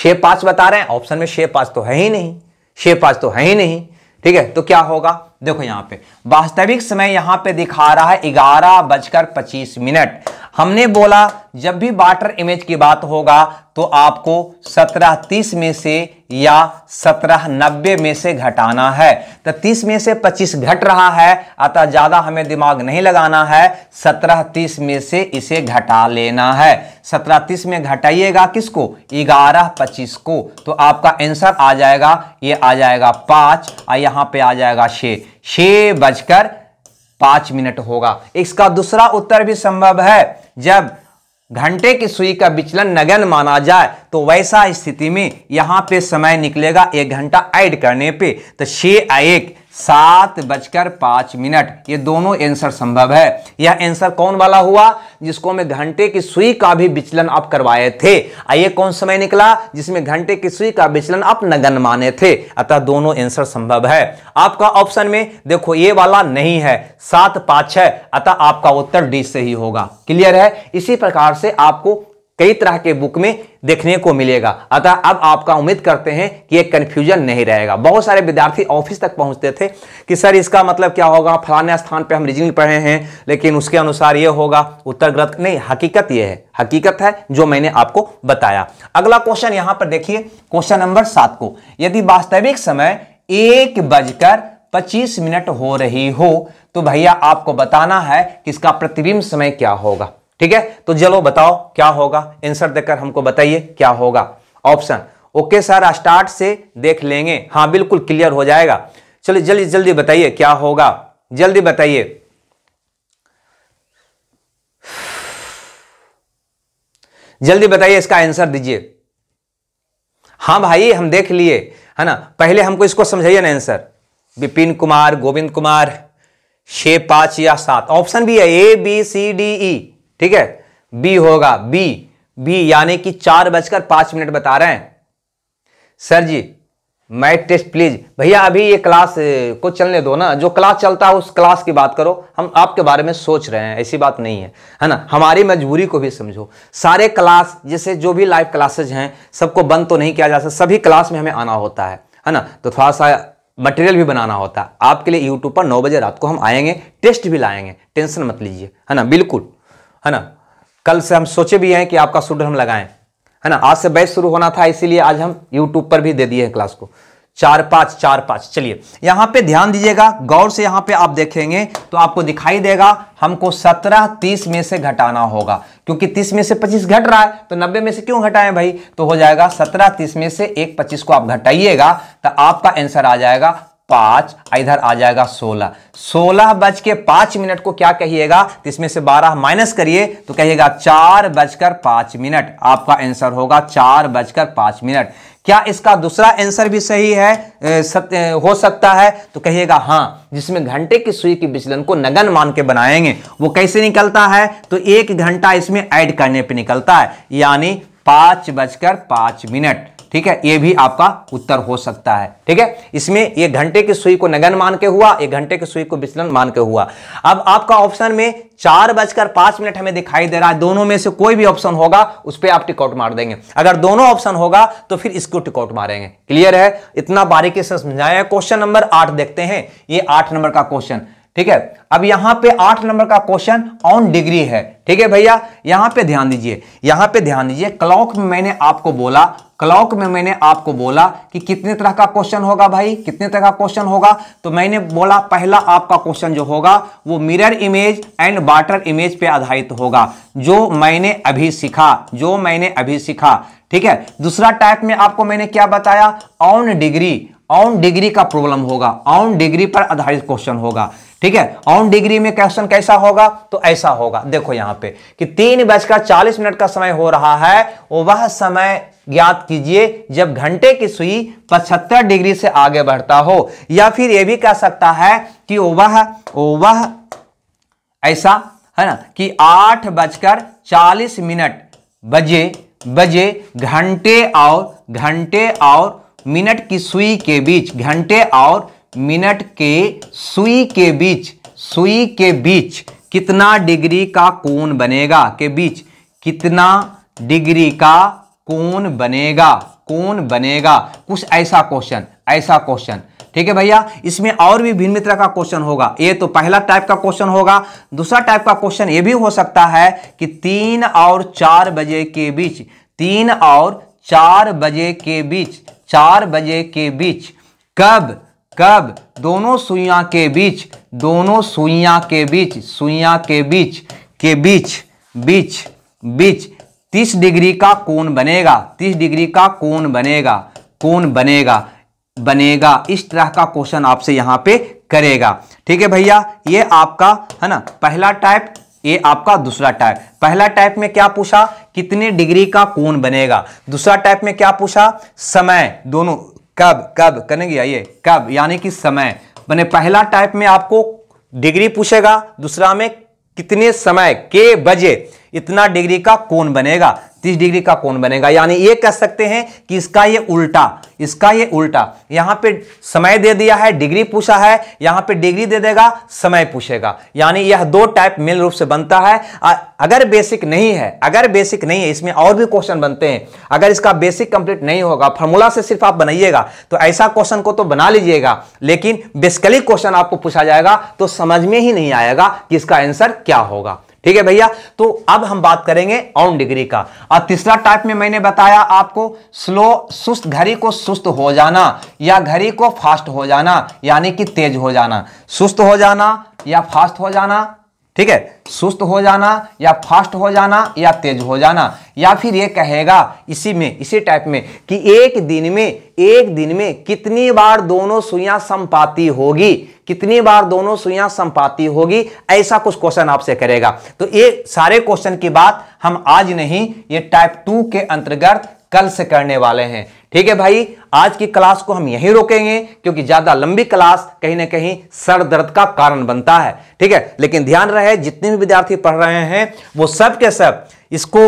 छे पाँच बता रहे हैं ऑप्शन में छे पाँच तो है ही नहीं छे पाँच तो है ही नहीं ठीक है तो क्या होगा देखो यहां पे वास्तविक समय यहां पे दिखा रहा है ग्यारह बजकर पच्चीस मिनट हमने बोला जब भी वाटर इमेज की बात होगा तो आपको सत्रह तीस में से या सत्रह नब्बे में से घटाना है तो तीस में से पच्चीस घट रहा है अतः ज़्यादा हमें दिमाग नहीं लगाना है सत्रह तीस में से इसे घटा लेना है सत्रह तीस में घटाइएगा किसको ग्यारह पच्चीस को तो आपका आंसर आ जाएगा ये आ जाएगा पाँच और यहां पे आ जाएगा छे छे बजकर पांच मिनट होगा इसका दूसरा उत्तर भी संभव है जब घंटे की सुई का विचलन नगन माना जाए तो वैसा स्थिति में यहाँ पे समय निकलेगा एक घंटा ऐड करने पे तो छः एक सात बजकर पाँच मिनट ये दोनों आंसर संभव है यह आंसर कौन वाला हुआ जिसको हमें घंटे की सुई का भी विचलन आप करवाए थे आइए कौन समय निकला जिसमें घंटे की सुई का विचलन आप नगन माने थे अतः दोनों आंसर संभव है आपका ऑप्शन में देखो ये वाला नहीं है सात पाँच है अतः आपका उत्तर डी से ही होगा क्लियर है इसी प्रकार से आपको कई तरह के बुक में देखने को मिलेगा अतः अब आपका उम्मीद करते हैं कि एक कन्फ्यूजन नहीं रहेगा बहुत सारे विद्यार्थी ऑफिस तक पहुंचते थे कि सर इसका मतलब क्या होगा फलाने स्थान पर हम रीजनिंग पढ़े हैं लेकिन उसके अनुसार ये होगा उत्तर ग्रत नहीं हकीकत ये है हकीकत है जो मैंने आपको बताया अगला क्वेश्चन यहां पर देखिए क्वेश्चन नंबर सात को यदि वास्तविक समय एक बजकर पच्चीस मिनट हो रही हो तो भैया आपको बताना है कि इसका प्रतिबिंब समय क्या होगा ठीक है तो चलो बताओ क्या होगा आंसर देकर हमको बताइए क्या होगा ऑप्शन ओके सर स्टार्ट से देख लेंगे हाँ बिल्कुल क्लियर हो जाएगा चलिए जल्दी जल्दी बताइए क्या होगा जल्दी बताइए जल्दी बताइए इसका आंसर दीजिए हाँ भाई हम देख लिए है ना पहले हमको इसको समझाइए ना आंसर विपिन कुमार गोविंद कुमार छः पांच या सात ऑप्शन भी है A B C D E ठीक है बी होगा बी बी यानी कि चार बजकर पांच मिनट बता रहे हैं sir ji math test please भैया अभी ये क्लास को चलने दो ना जो क्लास चलता है उस क्लास की बात करो हम आपके बारे में सोच रहे हैं ऐसी बात नहीं है है ना हमारी मजबूरी को भी समझो सारे क्लास जैसे जो भी लाइव क्लासेज हैं सबको बंद तो नहीं किया जा सकता सभी क्लास में हमें आना होता है है ना तो थोड़ा सा मटेरियल भी बनाना होता है आपके लिए यूट्यूब पर नौ बजे रात को हम आएंगे टेस्ट भी लाएंगे टेंशन मत लीजिए है ना बिल्कुल है ना कल से हम सोचे भी हैं कि आपका शूटर हम लगाएं है ना आज से बैच शुरू होना था इसीलिए आज हम यूट्यूब पर भी दे दिए हैं क्लास को चार पाँच चार पाँच चलिए यहाँ पे ध्यान दीजिएगा गौर से यहाँ पे आप देखेंगे तो आपको दिखाई देगा हमको सत्रह तीस में से घटाना होगा क्योंकि तीस में से पच्चीस घट रहा है तो नब्बे में से क्यों घटाएं भाई तो हो जाएगा सत्रह तीस में से एक पच्चीस को आप घटाइएगा तो आपका आंसर आ जाएगा पांच इधर आ जाएगा सोलह सोलह बज के पांच मिनट को क्या कहिएगा इसमें से बारह माइनस करिए तो कहिएगा चार बजकर पांच मिनट आपका आंसर होगा चार बजकर पांच मिनट क्या इसका दूसरा आंसर भी सही है ए, सक, ए, हो सकता है तो कहिएगा हाँ जिसमें घंटे की सुई की विचलन को नगन मान के बनाएंगे वो कैसे निकलता है तो एक घंटा इसमें ऐड करने पे निकलता है यानी पाँच बजकर पांच मिनट ठीक है ये भी आपका उत्तर हो सकता है ठीक है इसमें ये घंटे की सुई को नगन मान के हुआ एक घंटे की सुई को विचलन मान के हुआ अब आपका ऑप्शन में चार बजकर पांच मिनट हमें दिखाई दे रहा है दोनों में से कोई भी ऑप्शन होगा उस पर आप टिकॉट मार देंगे अगर दोनों ऑप्शन होगा तो फिर इसको टिकॉट मारेंगे क्लियर है इतना बारीकी से समझाया क्वेश्चन नंबर आठ देखते हैं ये आठ नंबर का क्वेश्चन ठीक है अब यहां पे आठ नंबर का क्वेश्चन ऑन डिग्री है ठीक है भैया यहां पे ध्यान दीजिए यहां पे ध्यान दीजिए क्लॉक में मैंने आपको बोला क्लॉक में मैंने आपको बोला कि कितने तरह का क्वेश्चन होगा भाई कितने तरह का क्वेश्चन होगा तो मैंने बोला पहला आपका क्वेश्चन जो होगा वो mirror image and water image पे आधारित होगा जो मैंने अभी सीखा जो मैंने अभी सीखा ठीक है दूसरा टाइप में आपको मैंने क्या बताया ऑन डिग्री ऑन डिग्री का प्रॉब्लम होगा ऑन डिग्री पर आधारित क्वेश्चन होगा ठीक है ऑन डिग्री में क्वेश्चन कैसा होगा तो ऐसा होगा देखो यहां पे कि तीन बजकर चालीस मिनट का समय हो रहा है वह समय ज्ञात कीजिए जब घंटे की सुई 75 डिग्री से आगे बढ़ता हो या फिर यह भी कह सकता है कि वह वह ऐसा है ना कि आठ बजकर चालीस मिनट बजे बजे घंटे और घंटे और मिनट की सुई के बीच घंटे और मिनट के सुई के बीच सुई के बीच कितना डिग्री का कोण बनेगा के बीच कितना डिग्री का कोण बनेगा कोण बनेगा कुछ ऐसा क्वेश्चन ऐसा क्वेश्चन ठीक है भैया इसमें और भी भिन्न तरह का क्वेश्चन होगा ये तो पहला टाइप का क्वेश्चन होगा दूसरा टाइप का क्वेश्चन ये भी हो सकता है कि तीन और चार बजे के बीच तीन और चार बजे के बीच चार बजे के बीच कब कब दोनों सुइया के बीच दोनों सुइया के बीच सुइया के बीच के बीच बीच बीच तीस डिग्री का कोण बनेगा तीस डिग्री का कोण बनेगा कोण बनेगा बनेगा इस तरह का क्वेश्चन आपसे यहाँ पे करेगा ठीक है भैया ये आपका है ना पहला टाइप ये आपका दूसरा टाइप पहला टाइप में क्या पूछा कितने डिग्री का कोण बनेगा दूसरा टाइप में क्या पूछा समय दोनों कब कब करेंगे आइए कब यानी कि समय मैंने पहला टाइप में आपको डिग्री पूछेगा दूसरा में कितने समय के बजे इतना डिग्री का कौन बनेगा तीस डिग्री का कोण बनेगा यानी ये कह सकते हैं कि इसका ये उल्टा इसका ये उल्टा यहाँ पे समय दे दिया है डिग्री पूछा है यहाँ पे डिग्री दे देगा समय पूछेगा यानी यह दो टाइप मेल रूप से बनता है अगर बेसिक नहीं है अगर बेसिक नहीं है इसमें और भी क्वेश्चन बनते हैं अगर इसका बेसिक कंप्लीट नहीं होगा फॉर्मूला से सिर्फ आप बनाइएगा तो ऐसा क्वेश्चन को तो बना लीजिएगा लेकिन बेसिकली क्वेश्चन आपको पूछा जाएगा तो समझ में ही नहीं आएगा कि इसका आंसर क्या होगा ठीक है भैया तो अब हम बात करेंगे ऑन डिग्री का और तीसरा टाइप में मैंने बताया आपको स्लो सुस्त घड़ी को सुस्त हो जाना या घड़ी को फास्ट हो जाना यानी कि तेज हो जाना सुस्त हो जाना या फास्ट हो जाना ठीक है सुस्त हो जाना या फास्ट हो जाना या तेज हो जाना या फिर ये कहेगा इसी में इसी टाइप में कि एक दिन में एक दिन में कितनी बार दोनों सुइयां संपाती होगी कितनी बार दोनों सुइयां संपाति होगी ऐसा कुछ क्वेश्चन आपसे करेगा तो ये सारे क्वेश्चन की बात हम आज नहीं ये टाइप टू के अंतर्गत कल से करने वाले हैं ठीक है भाई आज की क्लास को हम यहीं रोकेंगे क्योंकि ज्यादा लंबी क्लास कहीं ना कहीं सर दर्द का कारण बनता है ठीक है लेकिन ध्यान रहे जितने भी विद्यार्थी पढ़ रहे हैं वो सब के सब इसको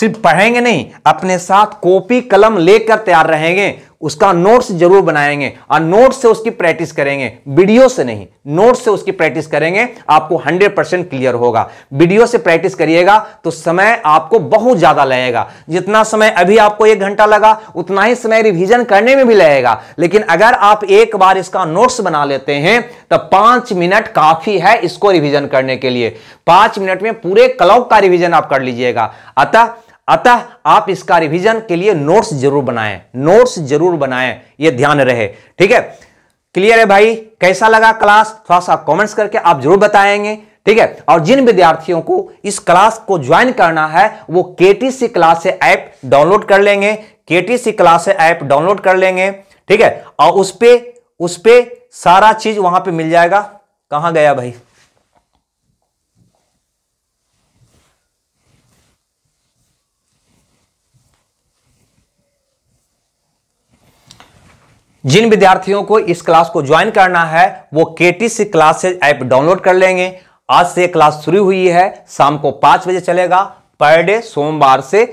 सिर्फ पढ़ेंगे नहीं अपने साथ कॉपी कलम लेकर तैयार रहेंगे उसका नोट्स जरूर बनाएंगे और नोट्स से उसकी प्रैक्टिस करेंगे वीडियो से नहीं नोट्स से उसकी प्रैक्टिस करेंगे आपको 100 परसेंट क्लियर होगा वीडियो से प्रैक्टिस करिएगा तो समय आपको बहुत ज्यादा लगेगा जितना समय अभी आपको एक घंटा लगा उतना ही समय रिविजन करने में भी लगेगा लेकिन अगर आप एक बार इसका नोट्स बना लेते हैं तो पांच मिनट काफी है इसको रिविजन करने के लिए पांच मिनट में पूरे क्लॉक का रिविजन आप कर लीजिएगा अतः अतः आप इसका रिवीजन के लिए नोट्स जरूर बनाएं नोट्स जरूर बनाएं ये ध्यान रहे ठीक है क्लियर है भाई कैसा लगा क्लास थोड़ा सा कमेंट्स करके आप जरूर बताएंगे ठीक है और जिन विद्यार्थियों को इस क्लास को ज्वाइन करना है वो के टी सी क्लास से ऐप डाउनलोड कर लेंगे के टी सी क्लास से ऐप डाउनलोड कर लेंगे ठीक है और उस पर उस पर सारा चीज वहां पे मिल जाएगा कहां गया भाई जिन विद्यार्थियों को इस क्लास को ज्वाइन करना है वो K T C classes app download कर लेंगे आज से क्लास शुरू हुई है शाम को पाँच बजे चलेगा पर डे सोमवार से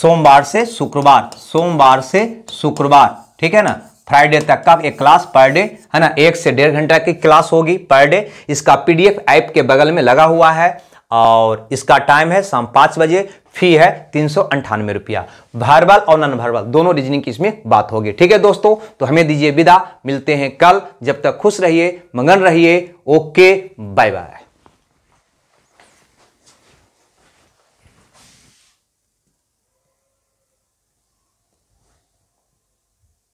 सोमवार से शुक्रवार सोमवार से शुक्रवार ठीक है ना फ्राइडे तक का एक क्लास पर डे है ना एक से डेढ़ घंटा की क्लास होगी पर डे इसका पीडीएफ ऐप के बगल में लगा हुआ है और इसका टाइम है शाम पाँच बजे फी है तीन सौ अंठानवे रुपया भरबल और नन भरबल दोनों रीजनिंग की इसमें बात होगी ठीक है दोस्तों तो हमें दीजिए विदा मिलते हैं कल जब तक खुश रहिए मगन रहिए ओके बाय बाय